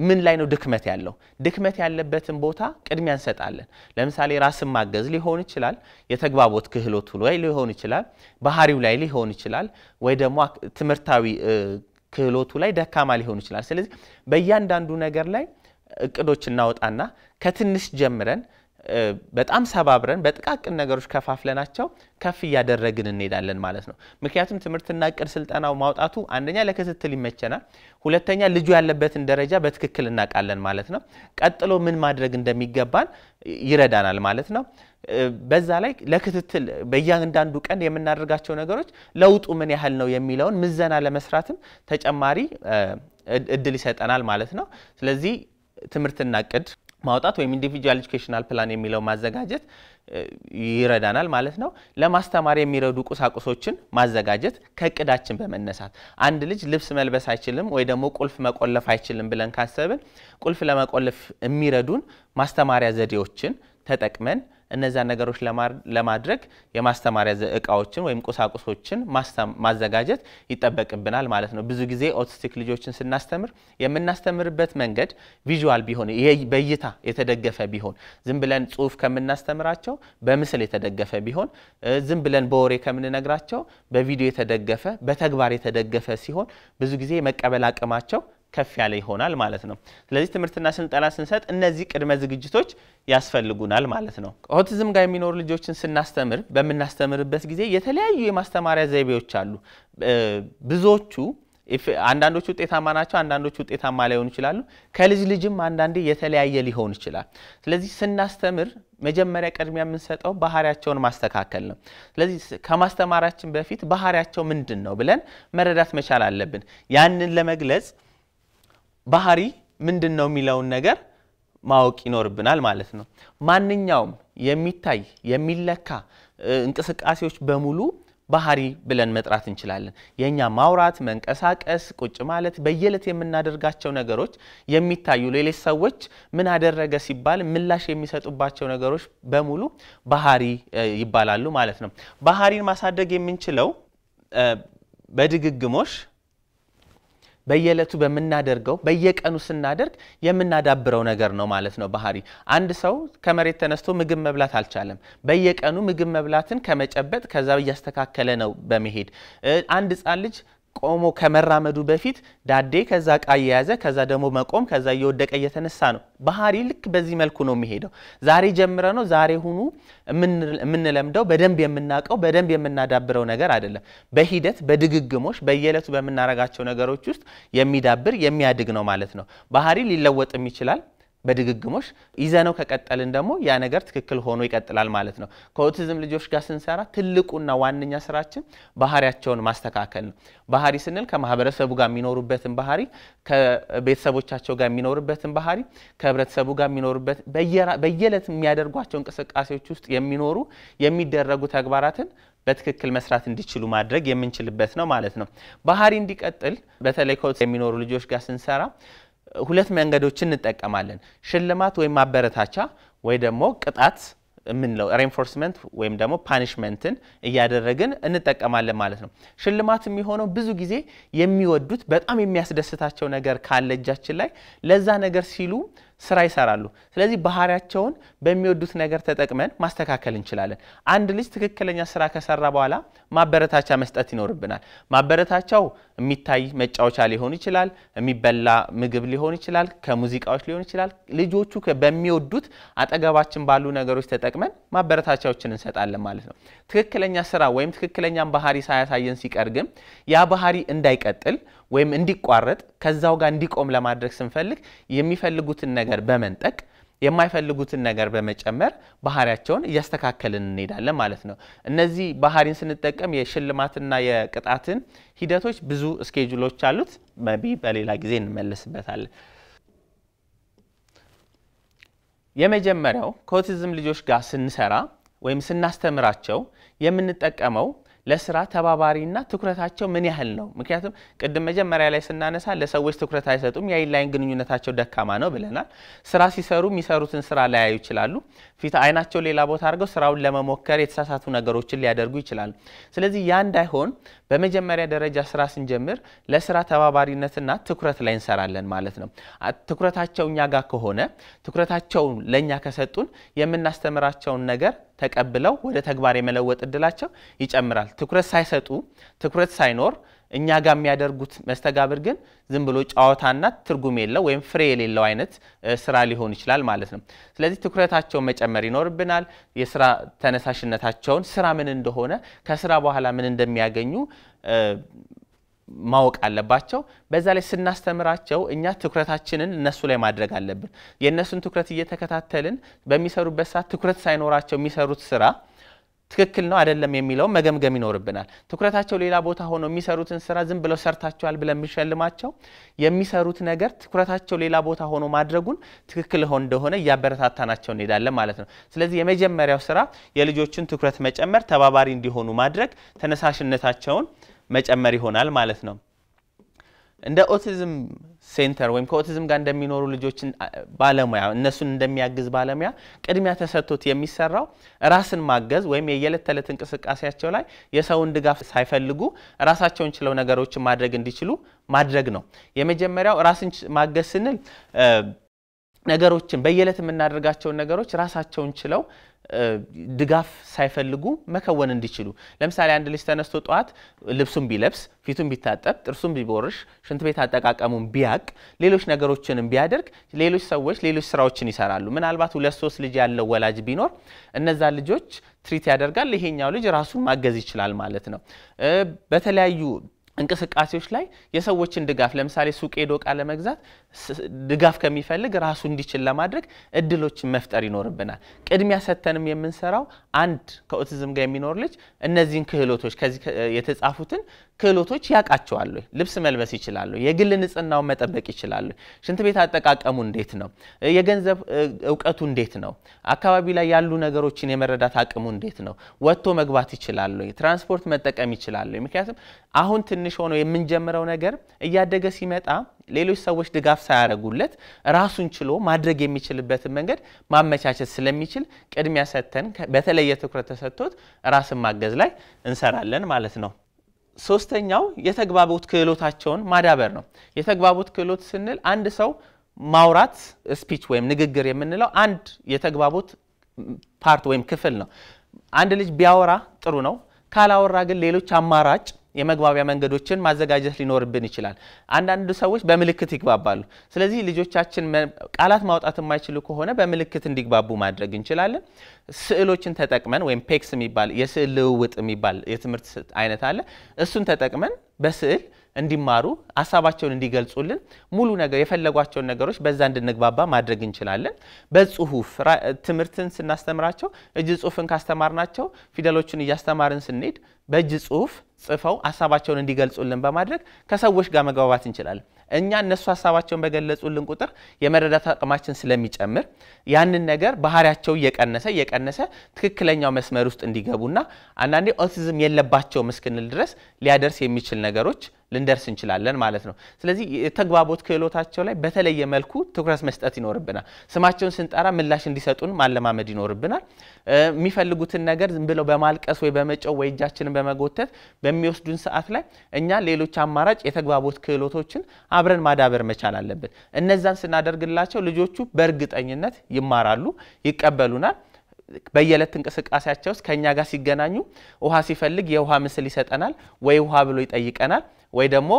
ምን ላይ ነው ድክመት ያለው? ድክመት ያለበትን ቦታ ቅድሚያ እንሰጣለን። ለምሳሌ ራስን ማገዝ ሊሆን ይችላል፣ የተግባቦት ክህሎቱ ላይ ሊሆን ይችላል፣ ባህሪው ላይ ሊሆን ይችላል፣ ወይ ደግሞ ትምህርታዊ ክህሎቱ ላይ ደካማ ሊሆን ይችላል። ስለዚህ በእያንዳንዱ ነገር ላይ እቅዶች እናወጣና ከትንሽ ጀምረን በጣም ሰባብረን በጥቃቅን ነገሮች ከፋፍለናቸው ከፍ እያደረግን እንሄዳለን ማለት ነው። ምክንያቱም ትምህርትና እቅድ ስልጠናው ማውጣቱ አንደኛ ለክትትል ይመቸናል፣ ሁለተኛ ልጁ ያለበትን ደረጃ በትክክል እናውቃለን ማለት ነው። ቀጥሎ ምን ማድረግ እንደሚገባን ይረዳናል ማለት ነው። በዛ ላይ ለክትትል በእያንዳንዱ ቀን የምናደርጋቸው ነገሮች ለውጡ ምን ያህል ነው የሚለውን ምዘና ለመስራትም ተጨማሪ እድል ይሰጠናል ማለት ነው። ስለዚህ ትምህርትና እቅድ ማውጣት ወይም ኢንዲቪጁዋል ኤጁኬሽናል ፕላን የሚለው ማዘጋጀት ይረዳናል ማለት ነው። ለማስተማር የሚረዱ ቁሳቁሶችን ማዘጋጀት ከእቅዳችን በመነሳት አንድ ልጅ ልብስ መልበስ አይችልም ወይ ደግሞ ቁልፍ መቆለፍ አይችልም ብለን ካሰብን ቁልፍ ለመቆለፍ የሚረዱን ማስተማሪያ ዘዴዎችን ተጠቅመን እነዚያን ነገሮች ለማድረግ የማስተማሪያ እቃዎችን ወይም ቁሳቁሶችን ማዘጋጀት ይጠበቅብናል ማለት ነው። ብዙ ጊዜ ኦቲስቲክ ልጆችን ስናስተምር የምናስተምርበት መንገድ ቪዥዋል ቢሆን በእይታ የተደገፈ ቢሆን ዝም ብለን ጽሁፍ ከምናስተምራቸው በምስል የተደገፈ ቢሆን ዝም ብለን በወሬ ከምንነግራቸው በቪዲዮ የተደገፈ በተግባር የተደገፈ ሲሆን ብዙ ጊዜ መቀበል አቅማቸው ከፍ ያለ ይሆናል ማለት ነው። ስለዚህ ትምህርትና ስልጠና ስንሰጥ እነዚህ ቅድመ ዝግጅቶች ያስፈልጉናል ማለት ነው። ኦቲዝም ጋር የሚኖሩ ልጆችን ስናስተምር በምናስተምርበት ጊዜ የተለያዩ የማስተማሪያ ዘይቤዎች አሉ። ብዙዎቹ አንዳንዶቹ ውጤታማ ናቸው፣ አንዳንዶቹ ውጤታማ ላይሆኑ ይችላሉ። ከልጅ ልጅም አንዳንዴ የተለያየ ሊሆን ይችላል። ስለዚህ ስናስተምር መጀመሪያ ቅድሚያ የምንሰጠው ባህሪያቸውን ማስተካከል ነው። ስለዚህ ከማስተማራችን በፊት ባህሪያቸው ምንድን ነው ብለን መረዳት መቻል አለብን። ያንን ለመግለጽ ባህሪ ምንድን ነው የሚለውን ነገር ማወቅ ይኖርብናል ማለት ነው። ማንኛውም የሚታይ የሚለካ እንቅስቃሴዎች በሙሉ ባህሪ ብለን መጥራት እንችላለን። የእኛ ማውራት፣ መንቀሳቀስ፣ ቁጭ ማለት፣ በየዕለት የምናደርጋቸው ነገሮች የሚታዩ ሌሎች ሰዎች ምን አደረገ ሲባል ምላሽ የሚሰጡባቸው ነገሮች በሙሉ ባህሪ ይባላሉ ማለት ነው። ባህሪን ማሳደግ የምንችለው በድግግሞሽ በየዕለቱ በምናደርገው በየቀኑ ስናደርግ የምናዳብረው ነገር ነው ማለት ነው ባህሪ። አንድ ሰው ከመሬት ተነስቶ ምግብ መብላት አልቻለም። በየቀኑ ምግብ መብላትን ከመጨበጥ ከዛ እያስተካከለ ነው በመሄድ አንድ ሕፃን ልጅ ቆሞ ከመራመዱ በፊት ዳዴ ከዛ እቃ እየያዘ ከዛ ደግሞ መቆም ከዛ እየወደቀ እየተነሳ ነው። ባህሪ ልክ በዚህ መልኩ ነው የሚሄደው። ዛሬ ጀምረ ነው ዛሬ ሁኑ የምንለምደው በደንብ የምናውቀው በደንብ የምናዳብረው ነገር አይደለም። በሂደት በድግግሞች በየዕለቱ በምናረጋቸው ነገሮች ውስጥ የሚዳብር የሚያድግ ነው ማለት ነው። ባህሪ ሊለወጥም ይችላል። በድግግሞሽ ይዘነው ከቀጠልን ደግሞ ያ ነገር ትክክል ሆኖ ይቀጥላል ማለት ነው። ከኦቲዝም ልጆች ጋር ስንሰራ ትልቁና ዋነኛ ስራችን ባህሪያቸውን ማስተካከል ነው። ባህሪ ስንል ከማህበረሰቡ ጋር የሚኖሩበትን ባህሪ፣ ከቤተሰቦቻቸው ጋር የሚኖሩበትን ባህሪ፣ ከህብረተሰቡ ጋር የሚኖሩበት በየዕለት የሚያደርጓቸው እንቅስቃሴዎች ውስጥ የሚኖሩ የሚደረጉ ተግባራትን በትክክል መስራት እንዲችሉ ማድረግ የምንችልበት ነው ማለት ነው። ባህሪ እንዲቀጥል በተለይ ከኦቲዝም የሚኖሩ ልጆች ጋር ስንሰራ ሁለት መንገዶችን እንጠቀማለን። ሽልማት ወይም ማበረታቻ ወይ ደግሞ ቅጣት የምንለው ሬንፎርስመንት ወይም ደግሞ ፓኒሽመንትን እያደረግን እንጠቀማለን ማለት ነው። ሽልማት የሚሆነው ብዙ ጊዜ የሚወዱት በጣም የሚያስደስታቸው ነገር ካለ እጃችን ላይ ለዛ ነገር ሲሉ ስራ ይሰራሉ። ስለዚህ ባህሪያቸውን በሚወዱት ነገር ተጠቅመን ማስተካከል እንችላለን። አንድ ልጅ ትክክለኛ ስራ ከሰራ በኋላ ማበረታቻ መስጠት ይኖርብናል። ማበረታቻው የሚታይ መጫወቻ ሊሆን ይችላል፣ የሚበላ ምግብ ሊሆን ይችላል፣ ከሙዚቃዎች ሊሆን ይችላል። ልጆቹ በሚወዱት አጠገባችን ባሉ ነገሮች ተጠቅመን ማበረታቻዎችን እንሰጣለን ማለት ነው። ትክክለኛ ስራ ወይም ትክክለኛን ባህሪ ሳያሳየን ሲቀር ግን ያ ባህሪ እንዳይቀጥል ወይም እንዲቋረጥ ከዛው ጋር እንዲቆም ለማድረግ ስንፈልግ የሚፈልጉትን ነገር በመንጠቅ የማይፈልጉትን ነገር በመጨመር ባህሪያቸውን እያስተካከልን እንሄዳለን ማለት ነው። እነዚህ ባህሪን ስንጠቀም የሽልማትና የቅጣትን ሂደቶች ብዙ እስኬጁሎች አሉት። መቢ በሌላ ጊዜ እንመለስበታለን። የመጀመሪያው ከኦቲዝም ልጆች ጋር ስንሰራ ወይም ስናስተምራቸው የምንጠቀመው ለስራ ተባባሪና ትኩረታቸው ምን ያህል ነው? ምክንያቱም ቅድም መጀመሪያ ላይ ስናነሳ ለሰዎች ትኩረት አይሰጡም፣ የአይን ላይን ግንኙነታቸው ደካማ ነው ብለናል። ስራ ሲሰሩ የሚሰሩትን ስራ ላያዩ ይችላሉ። ፊት አይናቸው ሌላ ቦታ አድርገው ስራውን ለመሞከር የተሳሳቱ ነገሮችን ሊያደርጉ ይችላል። ስለዚህ ያ እንዳይሆን በመጀመሪያ ደረጃ ስራ ስንጀምር ለስራ ተባባሪነትና ትኩረት ላይ እንሰራለን ማለት ነው። ትኩረታቸው እኛ ጋር ከሆነ ትኩረታቸው ለእኛ ከሰጡን የምናስተምራቸውን ነገር ተቀብለው ወደ ተግባር የመለወጥ እድላቸው ይጨምራል። ትኩረት ሳይሰጡ ትኩረት ሳይኖር እኛ ጋር የሚያደርጉት መስተጋብር ግን ዝም ብሎ ጨዋታና ትርጉም የለው ወይም ፍሬ የሌለው አይነት ስራ ሊሆን ይችላል ማለት ነው። ስለዚህ ትኩረታቸውን መጨመር ይኖርብናል። የስራ ተነሳሽነታቸውን፣ ስራ ምን እንደሆነ፣ ከስራ በኋላ ምን እንደሚያገኙ ማወቅ አለባቸው። በዛ ላይ ስናስተምራቸው እኛ ትኩረታችንን እነሱ ላይ ማድረግ አለብን። የእነሱን ትኩረት እየተከታተልን በሚሰሩበት ሰዓት ትኩረት ሳይኖራቸው የሚሰሩት ስራ ትክክል ነው አይደለም የሚለውም መገምገም ይኖርብናል። ትኩረታቸው ሌላ ቦታ ሆኖ የሚሰሩትን ስራ ዝም ብለው ሰርታቸዋል ብለን የሚሸልማቸው የሚሰሩት ነገር ትኩረታቸው ሌላ ቦታ ሆኖ ማድረጉን ትክክል ሆን እንደሆነ እያበረታታናቸው እንሄዳለን ማለት ነው። ስለዚህ የመጀመሪያው ስራ የልጆችን ትኩረት መጨመር፣ ተባባሪ እንዲሆኑ ማድረግ፣ ተነሳሽነታቸውን መጨመር ይሆናል ማለት ነው። እንደ ኦቲዝም ሴንተር ወይም ከኦቲዝም ጋር እንደሚኖሩ ልጆችን ባለሙያ እነሱን እንደሚያግዝ ባለሙያ ቅድሚያ ተሰጥቶት የሚሰራው ራስን ማገዝ ወይም የየዕለት ተዕለት እንቅስቃሴያቸው ላይ የሰውን ድጋፍ ሳይፈልጉ ራሳቸውን ችለው ነገሮችን ማድረግ እንዲችሉ ማድረግ ነው። የመጀመሪያው ራስን ማገዝ ስንል ነገሮችን በየዕለት የምናደርጋቸውን ነገሮች ራሳቸውን ችለው ድጋፍ ሳይፈልጉ መከወን እንዲችሉ። ለምሳሌ አንድ ልጅ ተነስቶ ጠዋት ልብሱን ቢለብስ፣ ፊቱን ቢታጠብ፣ ጥርሱን ቢቦርሽ፣ ሽንት ቤት አጠቃቀሙን ቢያቅ፣ ሌሎች ነገሮችንም ቢያደርግ ሌሎች ሰዎች ሌሎች ስራዎችን ይሰራሉ። ምናልባት ሁለት ሶስት ልጅ ያለው ወላጅ ቢኖር እነዛ ልጆች ትሪት ያደርጋል፣ ይሄኛው ልጅ ራሱን ማገዝ ይችላል ማለት ነው። በተለያዩ እንቅስቃሴዎች ላይ የሰዎችን ድጋፍ ለምሳሌ ሱቅ ሄዶ እቃ ለመግዛት ድጋፍ ከሚፈልግ ራሱ እንዲችል ለማድረግ እድሎችን መፍጠር ይኖርብናል። ቅድሚያ ሰተንም የምንሰራው አንድ ከኦቲዝም ጋር የሚኖር ልጅ እነዚህን ክህሎቶች ከዚህ የተጻፉትን ክህሎቶች ያውቃቸዋሉ? ልብስ መልበስ ይችላሉ? የግል ንጽህናውን መጠበቅ ይችላሉ? ሽንት ቤት አጠቃቀሙ እንዴት ነው? የገንዘብ እውቀቱ እንዴት ነው? አካባቢ ላይ ያሉ ነገሮችን የመረዳት አቅሙ እንዴት ነው? ወጥቶ መግባት ይችላሉ? ትራንስፖርት መጠቀም ይችላሉ? ምክንያቱም አሁን ትንሽ ሆኖ የምንጀምረው ነገር እያደገ ሲመጣ ሌሎች ሰዎች ድጋፍ ሳያደርጉለት ራሱን ችሎ ማድረግ የሚችልበትን መንገድ ማመቻቸት ስለሚችል ቅድሚያ ሰጥተን በተለየ ትኩረት ተሰጥቶት ራስን ማገዝ ላይ እንሰራለን ማለት ነው። ሶስተኛው የተግባቦት ክህሎታቸውን ማዳበር ነው። የተግባቦት ክህሎት ስንል አንድ ሰው ማውራት ስፒች ወይም ንግግር የምንለው አንድ የተግባቦት ፓርት ወይም ክፍል ነው። አንድ ልጅ ቢያወራ ጥሩ ነው። ካላወራ ግን ሌሎች አማራጭ የመግባቢያ መንገዶችን ማዘጋጀት ሊኖርብን ይችላል። አንዳንድ ሰዎች በምልክት ይግባባሉ። ስለዚህ ልጆቻችን ቃላት ማውጣት የማይችሉ ከሆነ በምልክት እንዲግባቡ ማድረግ እንችላለን። ስዕሎችን ተጠቅመን ወይም ፔክስ የሚባል የስዕል ልውውጥ የሚባል የትምህርት አይነት አለ። እሱን ተጠቅመን በስዕል እንዲማሩ ሀሳባቸውን እንዲገልጹልን ሙሉ ነገር የፈለጓቸውን ነገሮች በዛ እንድንግባባ ማድረግ እንችላለን። በጽሁፍ ትምህርትን ስናስተምራቸው እጅ ጽሁፍን ካስተማርናቸው ፊደሎችን እያስተማርን ስንሄድ በእጅ ጽሁፍ ጽፈው ሀሳባቸውን እንዲገልጹልን በማድረግ ከሰዎች ጋር መግባባት እንችላለን። እኛ እነሱ ሀሳባቸውን በገለጹልን ቁጥር የመረዳት አቅማችን ስለሚጨምር ያንን ነገር ባህሪያቸው እየቀነሰ እየቀነሰ ትክክለኛው መስመር ውስጥ እንዲገቡና አንዳንዴ ኦቲዝም የለባቸው እስክንል ድረስ ሊያደርስ የሚችል ነገሮች ልንደርስ እንችላለን ማለት ነው። ስለዚህ የተግባቦት ክህሎታቸው ላይ በተለየ መልኩ ትኩረት መስጠት ይኖርብናል። ስማቸውን ስንጠራ ምላሽ እንዲሰጡን ማለማመድ ይኖርብናል። የሚፈልጉትን ነገር ዝም ብለው በማልቀስ ወይ በመጨው ወይ እጃችንን በመጎተት በሚወስዱን ሰዓት ላይ እኛ ሌሎች አማራጭ የተግባቦት ክህሎቶችን አብረን ማዳበር መቻል አለብን። እነዛን ስናደርግላቸው ልጆቹ በእርግጠኝነት ይማራሉ፣ ይቀበሉናል። በየዕለት እንቅስቃሴያቸው ውስጥ ከእኛ ጋር ሲገናኙ ውሃ ሲፈልግ የውሃ ምስል ይሰጠናል፣ ወይ ውሃ ብሎ ይጠይቀናል፣ ወይ ደግሞ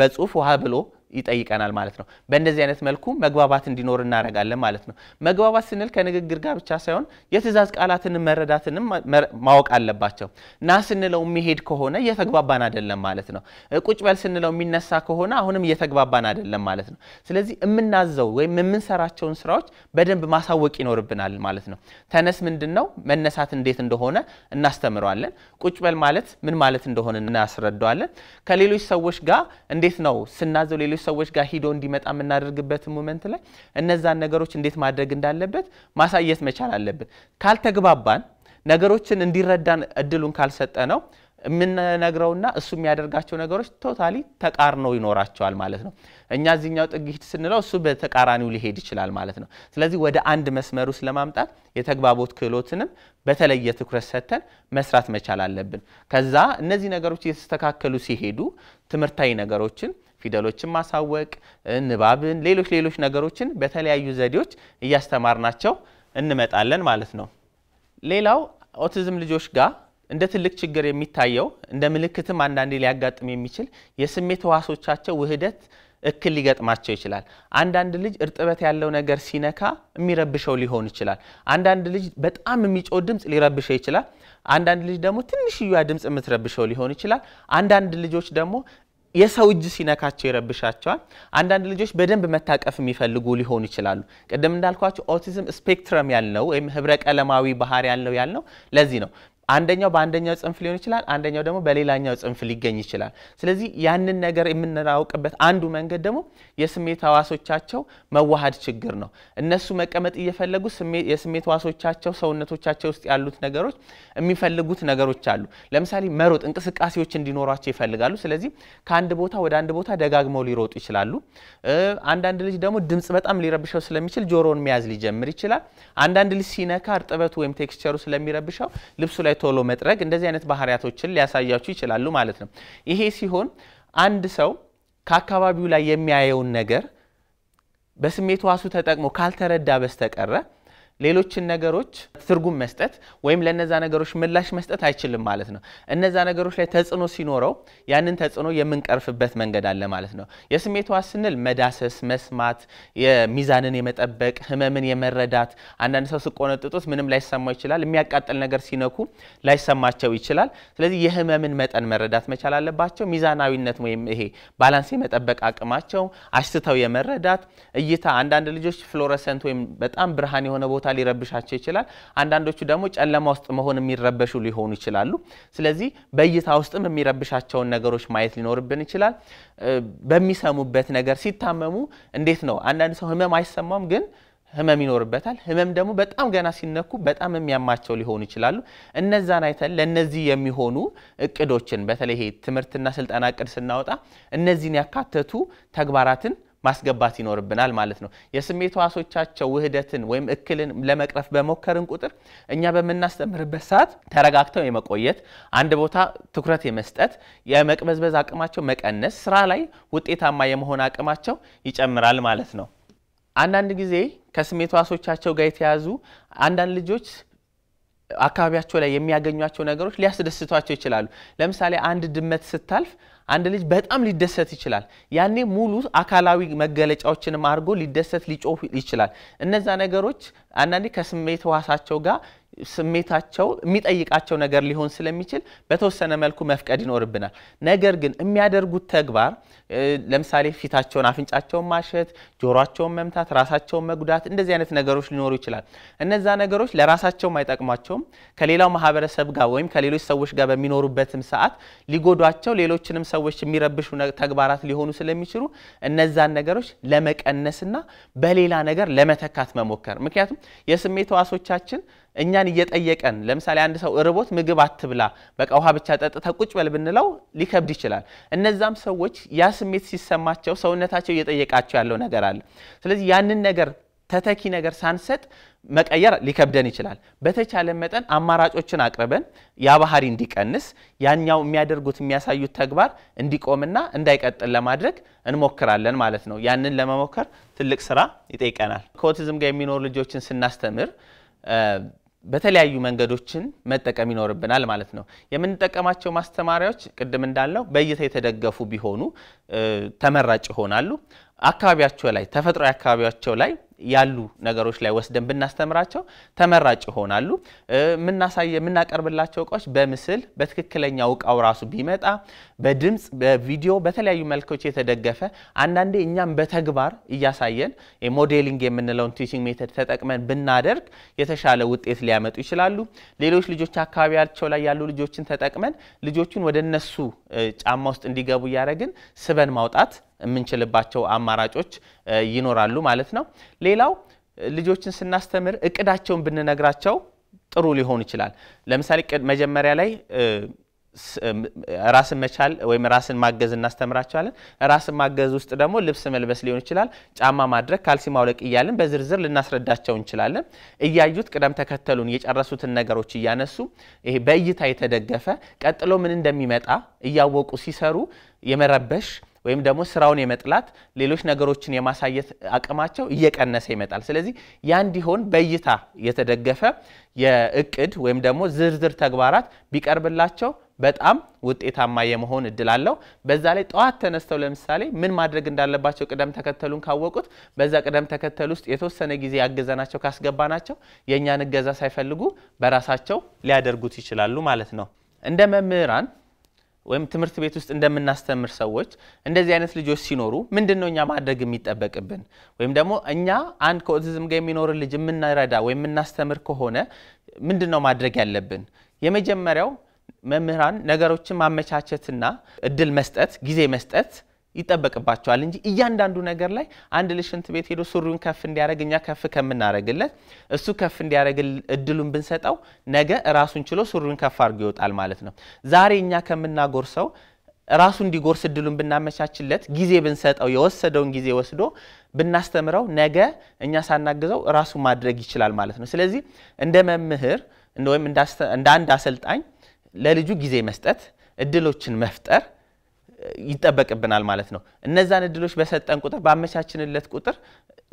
በጽሁፍ ውሃ ብሎ ይጠይቀናል ማለት ነው። በእንደዚህ አይነት መልኩ መግባባት እንዲኖር እናደርጋለን ማለት ነው። መግባባት ስንል ከንግግር ጋር ብቻ ሳይሆን የትእዛዝ ቃላትን መረዳትንም ማወቅ አለባቸው። ና ስንለው የሚሄድ ከሆነ እየተግባባን አይደለም ማለት ነው። ቁጭ በል ስንለው የሚነሳ ከሆነ አሁንም እየተግባባን አይደለም ማለት ነው። ስለዚህ የምናዘው ወይም የምንሰራቸውን ስራዎች በደንብ ማሳወቅ ይኖርብናል ማለት ነው። ተነስ ምንድን ነው፣ መነሳት እንዴት እንደሆነ እናስተምረዋለን። ቁጭ በል ማለት ምን ማለት እንደሆነ እናስረዳዋለን። ከሌሎች ሰዎች ጋር እንዴት ነው ስናዘው ሌሎች ሰዎች ጋር ሂዶ እንዲመጣ የምናደርግበት ሞመንት ላይ እነዛን ነገሮች እንዴት ማድረግ እንዳለበት ማሳየት መቻል አለብን። ካልተግባባን ነገሮችን እንዲረዳን እድሉን ካልሰጠ ነው የምንነግረውና እሱ የሚያደርጋቸው ነገሮች ቶታሊ ተቃርነው ይኖራቸዋል ማለት ነው። እኛ እዚኛው ጥግ ሂድ ስንለው እሱ በተቃራኒው ሊሄድ ይችላል ማለት ነው። ስለዚህ ወደ አንድ መስመር ውስጥ ለማምጣት የተግባቦት ክህሎትንም በተለየ ትኩረት ሰጥተን መስራት መቻል አለብን። ከዛ እነዚህ ነገሮች እየተስተካከሉ ሲሄዱ ትምህርታዊ ነገሮችን ፊደሎችን ማሳወቅ፣ ንባብን፣ ሌሎች ሌሎች ነገሮችን በተለያዩ ዘዴዎች እያስተማርናቸው እንመጣለን ማለት ነው። ሌላው ኦቲዝም ልጆች ጋር እንደ ትልቅ ችግር የሚታየው እንደ ምልክትም አንዳንዴ ሊያጋጥም የሚችል የስሜት ህዋሶቻቸው ውህደት እክል ሊገጥማቸው ይችላል። አንዳንድ ልጅ እርጥበት ያለው ነገር ሲነካ የሚረብሸው ሊሆን ይችላል። አንዳንድ ልጅ በጣም የሚጮ ድምፅ ሊረብሸው ይችላል። አንዳንድ ልጅ ደግሞ ትንሽያ ድምፅ የምትረብሸው ሊሆን ይችላል። አንዳንድ ልጆች ደግሞ የሰው እጅ ሲነካቸው ይረብሻቸዋል። አንዳንድ ልጆች በደንብ መታቀፍ የሚፈልጉ ሊሆኑ ይችላሉ። ቅድም እንዳልኳቸው ኦቲዝም ስፔክትረም ያለው ወይም ህብረ ቀለማዊ ባህሪ ያለው ያልነው ለዚህ ነው። አንደኛው በአንደኛው ጽንፍ ሊሆን ይችላል፣ አንደኛው ደግሞ በሌላኛው ጽንፍ ሊገኝ ይችላል። ስለዚህ ያንን ነገር የምናውቅበት አንዱ መንገድ ደግሞ የስሜት ህዋሶቻቸው መዋሃድ ችግር ነው። እነሱ መቀመጥ እየፈለጉ የስሜት ህዋሶቻቸው ሰውነቶቻቸው ውስጥ ያሉት ነገሮች የሚፈልጉት ነገሮች አሉ። ለምሳሌ መሮጥ፣ እንቅስቃሴዎች እንዲኖሯቸው ይፈልጋሉ። ስለዚህ ከአንድ ቦታ ወደ አንድ ቦታ ደጋግመው ሊሮጡ ይችላሉ። አንዳንድ ልጅ ደግሞ ድምፅ በጣም ሊረብሸው ስለሚችል ጆሮውን መያዝ ሊጀምር ይችላል። አንዳንድ ልጅ ሲነካ እርጥበቱ ወይም ቴክስቸሩ ስለሚረብሸው ልብሱ ላይ ላይ ቶሎ መጥረግ እንደዚህ አይነት ባህሪያቶችን ሊያሳያችሁ ይችላሉ ማለት ነው። ይሄ ሲሆን አንድ ሰው ከአካባቢው ላይ የሚያየውን ነገር በስሜት ዋሱ ተጠቅሞ ካልተረዳ በስተቀረ ሌሎችን ነገሮች ትርጉም መስጠት ወይም ለነዛ ነገሮች ምላሽ መስጠት አይችልም ማለት ነው። እነዛ ነገሮች ላይ ተጽዕኖ ሲኖረው ያንን ተጽዕኖ የምንቀርፍበት መንገድ አለ ማለት ነው። የስሜት ስንል መዳሰስ፣ መስማት፣ የሚዛንን የመጠበቅ፣ ህመምን የመረዳት አንዳንድ ሰው ስቆነጥጡት ምንም ላይሰማው ይችላል። የሚያቃጥል ነገር ሲነኩ ላይሰማቸው ይችላል። ስለዚህ የህመምን መጠን መረዳት መቻል አለባቸው። ሚዛናዊነት ወይም ይሄ ባላንስ የመጠበቅ አቅማቸው፣ አሽትተው የመረዳት እይታ። አንዳንድ ልጆች ፍሎረሰንት ወይም በጣም ብርሃን የሆነ ቦታ ቦታ ሊረብሻቸው ይችላል። አንዳንዶቹ ደግሞ ጨለማ ውስጥ መሆን የሚረበሹ ሊሆኑ ይችላሉ። ስለዚህ በእይታ ውስጥም የሚረብሻቸውን ነገሮች ማየት ሊኖርብን ይችላል። በሚሰሙበት ነገር ሲታመሙ እንዴት ነው? አንዳንድ ሰው ህመም አይሰማም ግን ህመም ይኖርበታል። ህመም ደግሞ በጣም ገና ሲነኩ በጣም የሚያማቸው ሊሆኑ ይችላሉ። እነዛን አይተን ለእነዚህ የሚሆኑ እቅዶችን በተለይ ትምህርትና ስልጠና እቅድ ስናወጣ እነዚህን ያካተቱ ተግባራትን ማስገባት ይኖርብናል ማለት ነው። የስሜት ህዋሶቻቸው ውህደትን ወይም እክልን ለመቅረፍ በሞከርን ቁጥር እኛ በምናስተምርበት ሰዓት ተረጋግተው የመቆየት አንድ ቦታ ትኩረት የመስጠት የመቅበዝበዝ አቅማቸው መቀነስ፣ ስራ ላይ ውጤታማ የመሆን አቅማቸው ይጨምራል ማለት ነው። አንዳንድ ጊዜ ከስሜት ህዋሶቻቸው ጋር የተያዙ አንዳንድ ልጆች አካባቢያቸው ላይ የሚያገኟቸው ነገሮች ሊያስደስቷቸው ይችላሉ። ለምሳሌ አንድ ድመት ስታልፍ አንድ ልጅ በጣም ሊደሰት ይችላል። ያኔ ሙሉ አካላዊ መገለጫዎችንም አድርጎ ሊደሰት ሊጮህ ይችላል። እነዛ ነገሮች አንዳንዴ ከስሜት ህዋሳቸው ጋር ስሜታቸው የሚጠይቃቸው ነገር ሊሆን ስለሚችል በተወሰነ መልኩ መፍቀድ ይኖርብናል። ነገር ግን የሚያደርጉት ተግባር ለምሳሌ ፊታቸውን፣ አፍንጫቸውን ማሸት፣ ጆሯቸውን መምታት፣ ራሳቸውን መጉዳት እንደዚህ አይነት ነገሮች ሊኖሩ ይችላል። እነዛ ነገሮች ለራሳቸውም አይጠቅሟቸውም ከሌላው ማህበረሰብ ጋር ወይም ከሌሎች ሰዎች ጋር በሚኖሩበትም ሰዓት ሊጎዷቸው ሌሎችንም ሰዎች የሚረብሹ ተግባራት ሊሆኑ ስለሚችሉ እነዛን ነገሮች ለመቀነስና በሌላ ነገር ለመተካት መሞከር ምክንያቱም የስሜት ህዋሶቻችን እኛን እየጠየቀን ለምሳሌ አንድ ሰው እርቦት ምግብ አትብላ በቃ ውሃ ብቻ ጠጥተ ቁጭ በል ብንለው ሊከብድ ይችላል። እነዛም ሰዎች ያ ስሜት ሲሰማቸው ሰውነታቸው እየጠየቃቸው ያለው ነገር አለ። ስለዚህ ያንን ነገር ተተኪ ነገር ሳንሰጥ መቀየር ሊከብደን ይችላል። በተቻለ መጠን አማራጮችን አቅርበን ያ ባህሪ እንዲቀንስ ያኛው የሚያደርጉት የሚያሳዩት ተግባር እንዲቆምና እንዳይቀጥል ለማድረግ እንሞክራለን ማለት ነው። ያንን ለመሞከር ትልቅ ስራ ይጠይቀናል። ከኦቲዝም ጋር የሚኖሩ ልጆችን ስናስተምር በተለያዩ መንገዶችን መጠቀም ይኖርብናል ማለት ነው። የምንጠቀማቸው ማስተማሪያዎች ቅድም እንዳልነው በእይታ የተደገፉ ቢሆኑ ተመራጭ ይሆናሉ። አካባቢያቸው ላይ ተፈጥሯዊ አካባቢያቸው ላይ ያሉ ነገሮች ላይ ወስደን ብናስተምራቸው ተመራጭ ይሆናሉ። የምናሳየ የምናቀርብላቸው እቃዎች በምስል በትክክለኛ እቃው ራሱ ቢመጣ በድምፅ በቪዲዮ በተለያዩ መልኮች የተደገፈ አንዳንዴ እኛም በተግባር እያሳየን ሞዴሊንግ የምንለውን ቲቺንግ ሜተድ ተጠቅመን ብናደርግ የተሻለ ውጤት ሊያመጡ ይችላሉ። ሌሎች ልጆች አካባቢያቸው ላይ ያሉ ልጆችን ተጠቅመን ልጆቹን ወደ እነሱ ጫማ ውስጥ እንዲገቡ እያደረግን ስበን ማውጣት የምንችልባቸው አማራጮች ይኖራሉ ማለት ነው። ሌላው ልጆችን ስናስተምር እቅዳቸውን ብንነግራቸው ጥሩ ሊሆን ይችላል። ለምሳሌ መጀመሪያ ላይ ራስን መቻል ወይም ራስን ማገዝ እናስተምራቸዋለን። ራስን ማገዝ ውስጥ ደግሞ ልብስ መልበስ ሊሆን ይችላል፣ ጫማ ማድረግ፣ ካልሲ ማውለቅ እያልን በዝርዝር ልናስረዳቸው እንችላለን። እያዩት ቅደም ተከተሉን የጨረሱትን ነገሮች እያነሱ ይሄ በእይታ የተደገፈ ቀጥሎ ምን እንደሚመጣ እያወቁ ሲሰሩ የመረበሽ ወይም ደግሞ ስራውን የመጥላት ሌሎች ነገሮችን የማሳየት አቅማቸው እየቀነሰ ይመጣል። ስለዚህ ያ እንዲሆን በእይታ የተደገፈ የእቅድ ወይም ደግሞ ዝርዝር ተግባራት ቢቀርብላቸው በጣም ውጤታማ የመሆን እድል አለው። በዛ ላይ ጠዋት ተነስተው ለምሳሌ ምን ማድረግ እንዳለባቸው ቅደም ተከተሉን ካወቁት በዛ ቅደም ተከተል ውስጥ የተወሰነ ጊዜ ያገዘናቸው ካስገባናቸው የእኛን እገዛ ሳይፈልጉ በራሳቸው ሊያደርጉት ይችላሉ ማለት ነው። እንደ መምህራን ወይም ትምህርት ቤት ውስጥ እንደምናስተምር ሰዎች እንደዚህ አይነት ልጆች ሲኖሩ ምንድን ነው እኛ ማድረግ የሚጠበቅብን? ወይም ደግሞ እኛ አንድ ከኦቲዝም ጋር የሚኖርን ልጅ የምንረዳ ወይም የምናስተምር ከሆነ ምንድን ነው ማድረግ ያለብን? የመጀመሪያው መምህራን ነገሮችን ማመቻቸትና እድል መስጠት፣ ጊዜ መስጠት ይጠበቅባቸዋል እንጂ እያንዳንዱ ነገር ላይ አንድ ልጅ ሽንት ቤት ሄዶ ሱሪውን ከፍ እንዲያደረግ እኛ ከፍ ከምናደረግለት እሱ ከፍ እንዲያደረግ እድሉን ብንሰጠው ነገ ራሱን ችሎ ሱሪውን ከፍ አድርጎ ይወጣል ማለት ነው። ዛሬ እኛ ከምናጎርሰው ራሱ እንዲጎርስ እድሉን ብናመቻችለት ጊዜ ብንሰጠው የወሰደውን ጊዜ ወስዶ ብናስተምረው ነገ እኛ ሳናግዘው ራሱ ማድረግ ይችላል ማለት ነው። ስለዚህ እንደ መምህር ወይም እንደ አንድ አሰልጣኝ ለልጁ ጊዜ መስጠት፣ እድሎችን መፍጠር ይጠበቅብናል ማለት ነው። እነዛን እድሎች በሰጠን ቁጥር በአመቻችንለት ቁጥር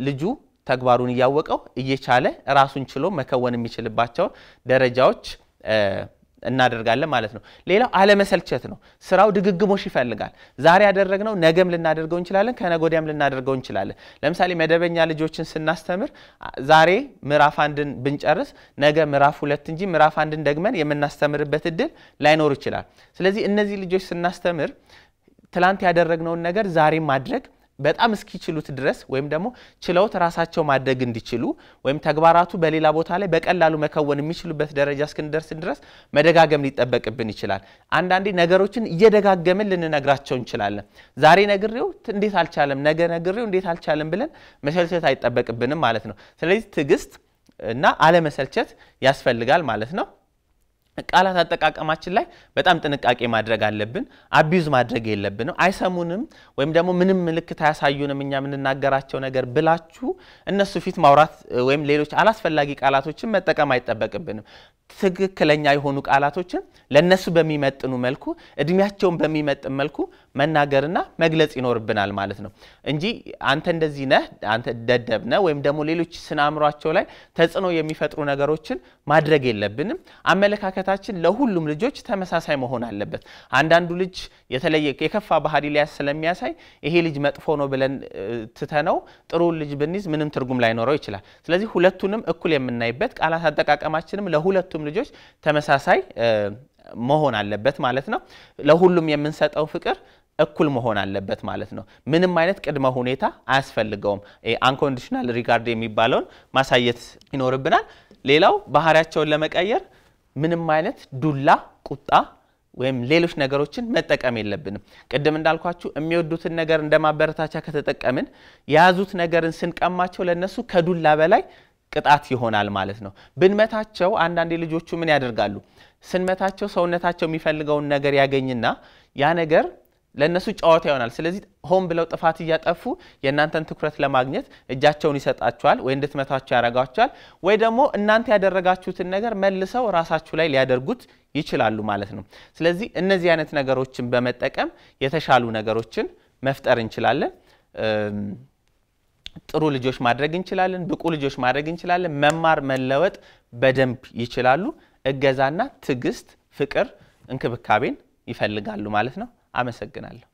ልጁ ተግባሩን እያወቀው እየቻለ ራሱን ችሎ መከወን የሚችልባቸው ደረጃዎች እናደርጋለን ማለት ነው። ሌላው አለመሰልቸት ነው። ስራው ድግግሞሽ ይፈልጋል። ዛሬ ያደረግነው ነገም ልናደርገው እንችላለን፣ ከነገ ወዲያም ልናደርገው እንችላለን። ለምሳሌ መደበኛ ልጆችን ስናስተምር ዛሬ ምዕራፍ አንድን ብንጨርስ ነገ ምዕራፍ ሁለት እንጂ ምዕራፍ አንድን ደግመን የምናስተምርበት እድል ላይኖር ይችላል። ስለዚህ እነዚህ ልጆች ስናስተምር ትላንት ያደረግነውን ነገር ዛሬ ማድረግ በጣም እስኪችሉት ድረስ ወይም ደግሞ ችለውት ራሳቸው ማድረግ እንዲችሉ ወይም ተግባራቱ በሌላ ቦታ ላይ በቀላሉ መከወን የሚችሉበት ደረጃ እስክንደርስን ድረስ መደጋገም ሊጠበቅብን ይችላል። አንዳንዴ ነገሮችን እየደጋገምን ልንነግራቸው እንችላለን። ዛሬ ነግሬው እንዴት አልቻለም፣ ነገ ነግሬው እንዴት አልቻለም ብለን መሰልቸት አይጠበቅብንም ማለት ነው። ስለዚህ ትዕግስት እና አለመሰልቸት ያስፈልጋል ማለት ነው። ቃላት አጠቃቀማችን ላይ በጣም ጥንቃቄ ማድረግ አለብን። አቢዩዝ ማድረግ የለብንም። አይሰሙንም ወይም ደግሞ ምንም ምልክት አያሳዩንም እኛ የምንናገራቸው ነገር ብላችሁ እነሱ ፊት ማውራት ወይም ሌሎች አላስፈላጊ ቃላቶችን መጠቀም አይጠበቅብንም። ትክክለኛ የሆኑ ቃላቶችን ለእነሱ በሚመጥኑ መልኩ እድሜያቸውን በሚመጥን መልኩ መናገርና መግለጽ ይኖርብናል ማለት ነው እንጂ አንተ እንደዚህ ነህ፣ አንተ ደደብ ነህ ወይም ደግሞ ሌሎች ስነ አእምሯቸው ላይ ተጽዕኖ የሚፈጥሩ ነገሮችን ማድረግ የለብንም። አመለካከታችን ለሁሉም ልጆች ተመሳሳይ መሆን አለበት። አንዳንዱ ልጅ የተለየ የከፋ ባህሪ ሊያስ ስለሚያሳይ ይሄ ልጅ መጥፎ ነው ብለን ትተነው ጥሩ ልጅ ብንይዝ ምንም ትርጉም ላይኖረው ይችላል። ስለዚህ ሁለቱንም እኩል የምናይበት ቃላት አጠቃቀማችንም ለሁለቱም ልጆች ተመሳሳይ መሆን አለበት ማለት ነው። ለሁሉም የምንሰጠው ፍቅር እኩል መሆን አለበት ማለት ነው። ምንም አይነት ቅድመ ሁኔታ አያስፈልገውም። አንኮንዲሽናል ሪጋርድ የሚባለውን ማሳየት ይኖርብናል። ሌላው ባህሪያቸውን ለመቀየር ምንም አይነት ዱላ፣ ቁጣ ወይም ሌሎች ነገሮችን መጠቀም የለብንም። ቅድም እንዳልኳችሁ የሚወዱትን ነገር እንደ ማበረታቻ ከተጠቀምን የያዙት ነገርን ስንቀማቸው ለነሱ ከዱላ በላይ ቅጣት ይሆናል ማለት ነው። ብንመታቸው አንዳንዴ ልጆቹ ምን ያደርጋሉ? ስንመታቸው ሰውነታቸው የሚፈልገውን ነገር ያገኝና ያ ነገር ለእነሱ ጨዋታ ይሆናል። ስለዚህ ሆን ብለው ጥፋት እያጠፉ የእናንተን ትኩረት ለማግኘት እጃቸውን ይሰጣቸዋል፣ ወይ እንድትመታቸው ያደርጋቸዋል፣ ወይ ደግሞ እናንተ ያደረጋችሁትን ነገር መልሰው ራሳችሁ ላይ ሊያደርጉት ይችላሉ ማለት ነው። ስለዚህ እነዚህ አይነት ነገሮችን በመጠቀም የተሻሉ ነገሮችን መፍጠር እንችላለን። ጥሩ ልጆች ማድረግ እንችላለን። ብቁ ልጆች ማድረግ እንችላለን። መማር መለወጥ በደንብ ይችላሉ። እገዛና ትዕግስት፣ ፍቅር፣ እንክብካቤን ይፈልጋሉ ማለት ነው። I'm a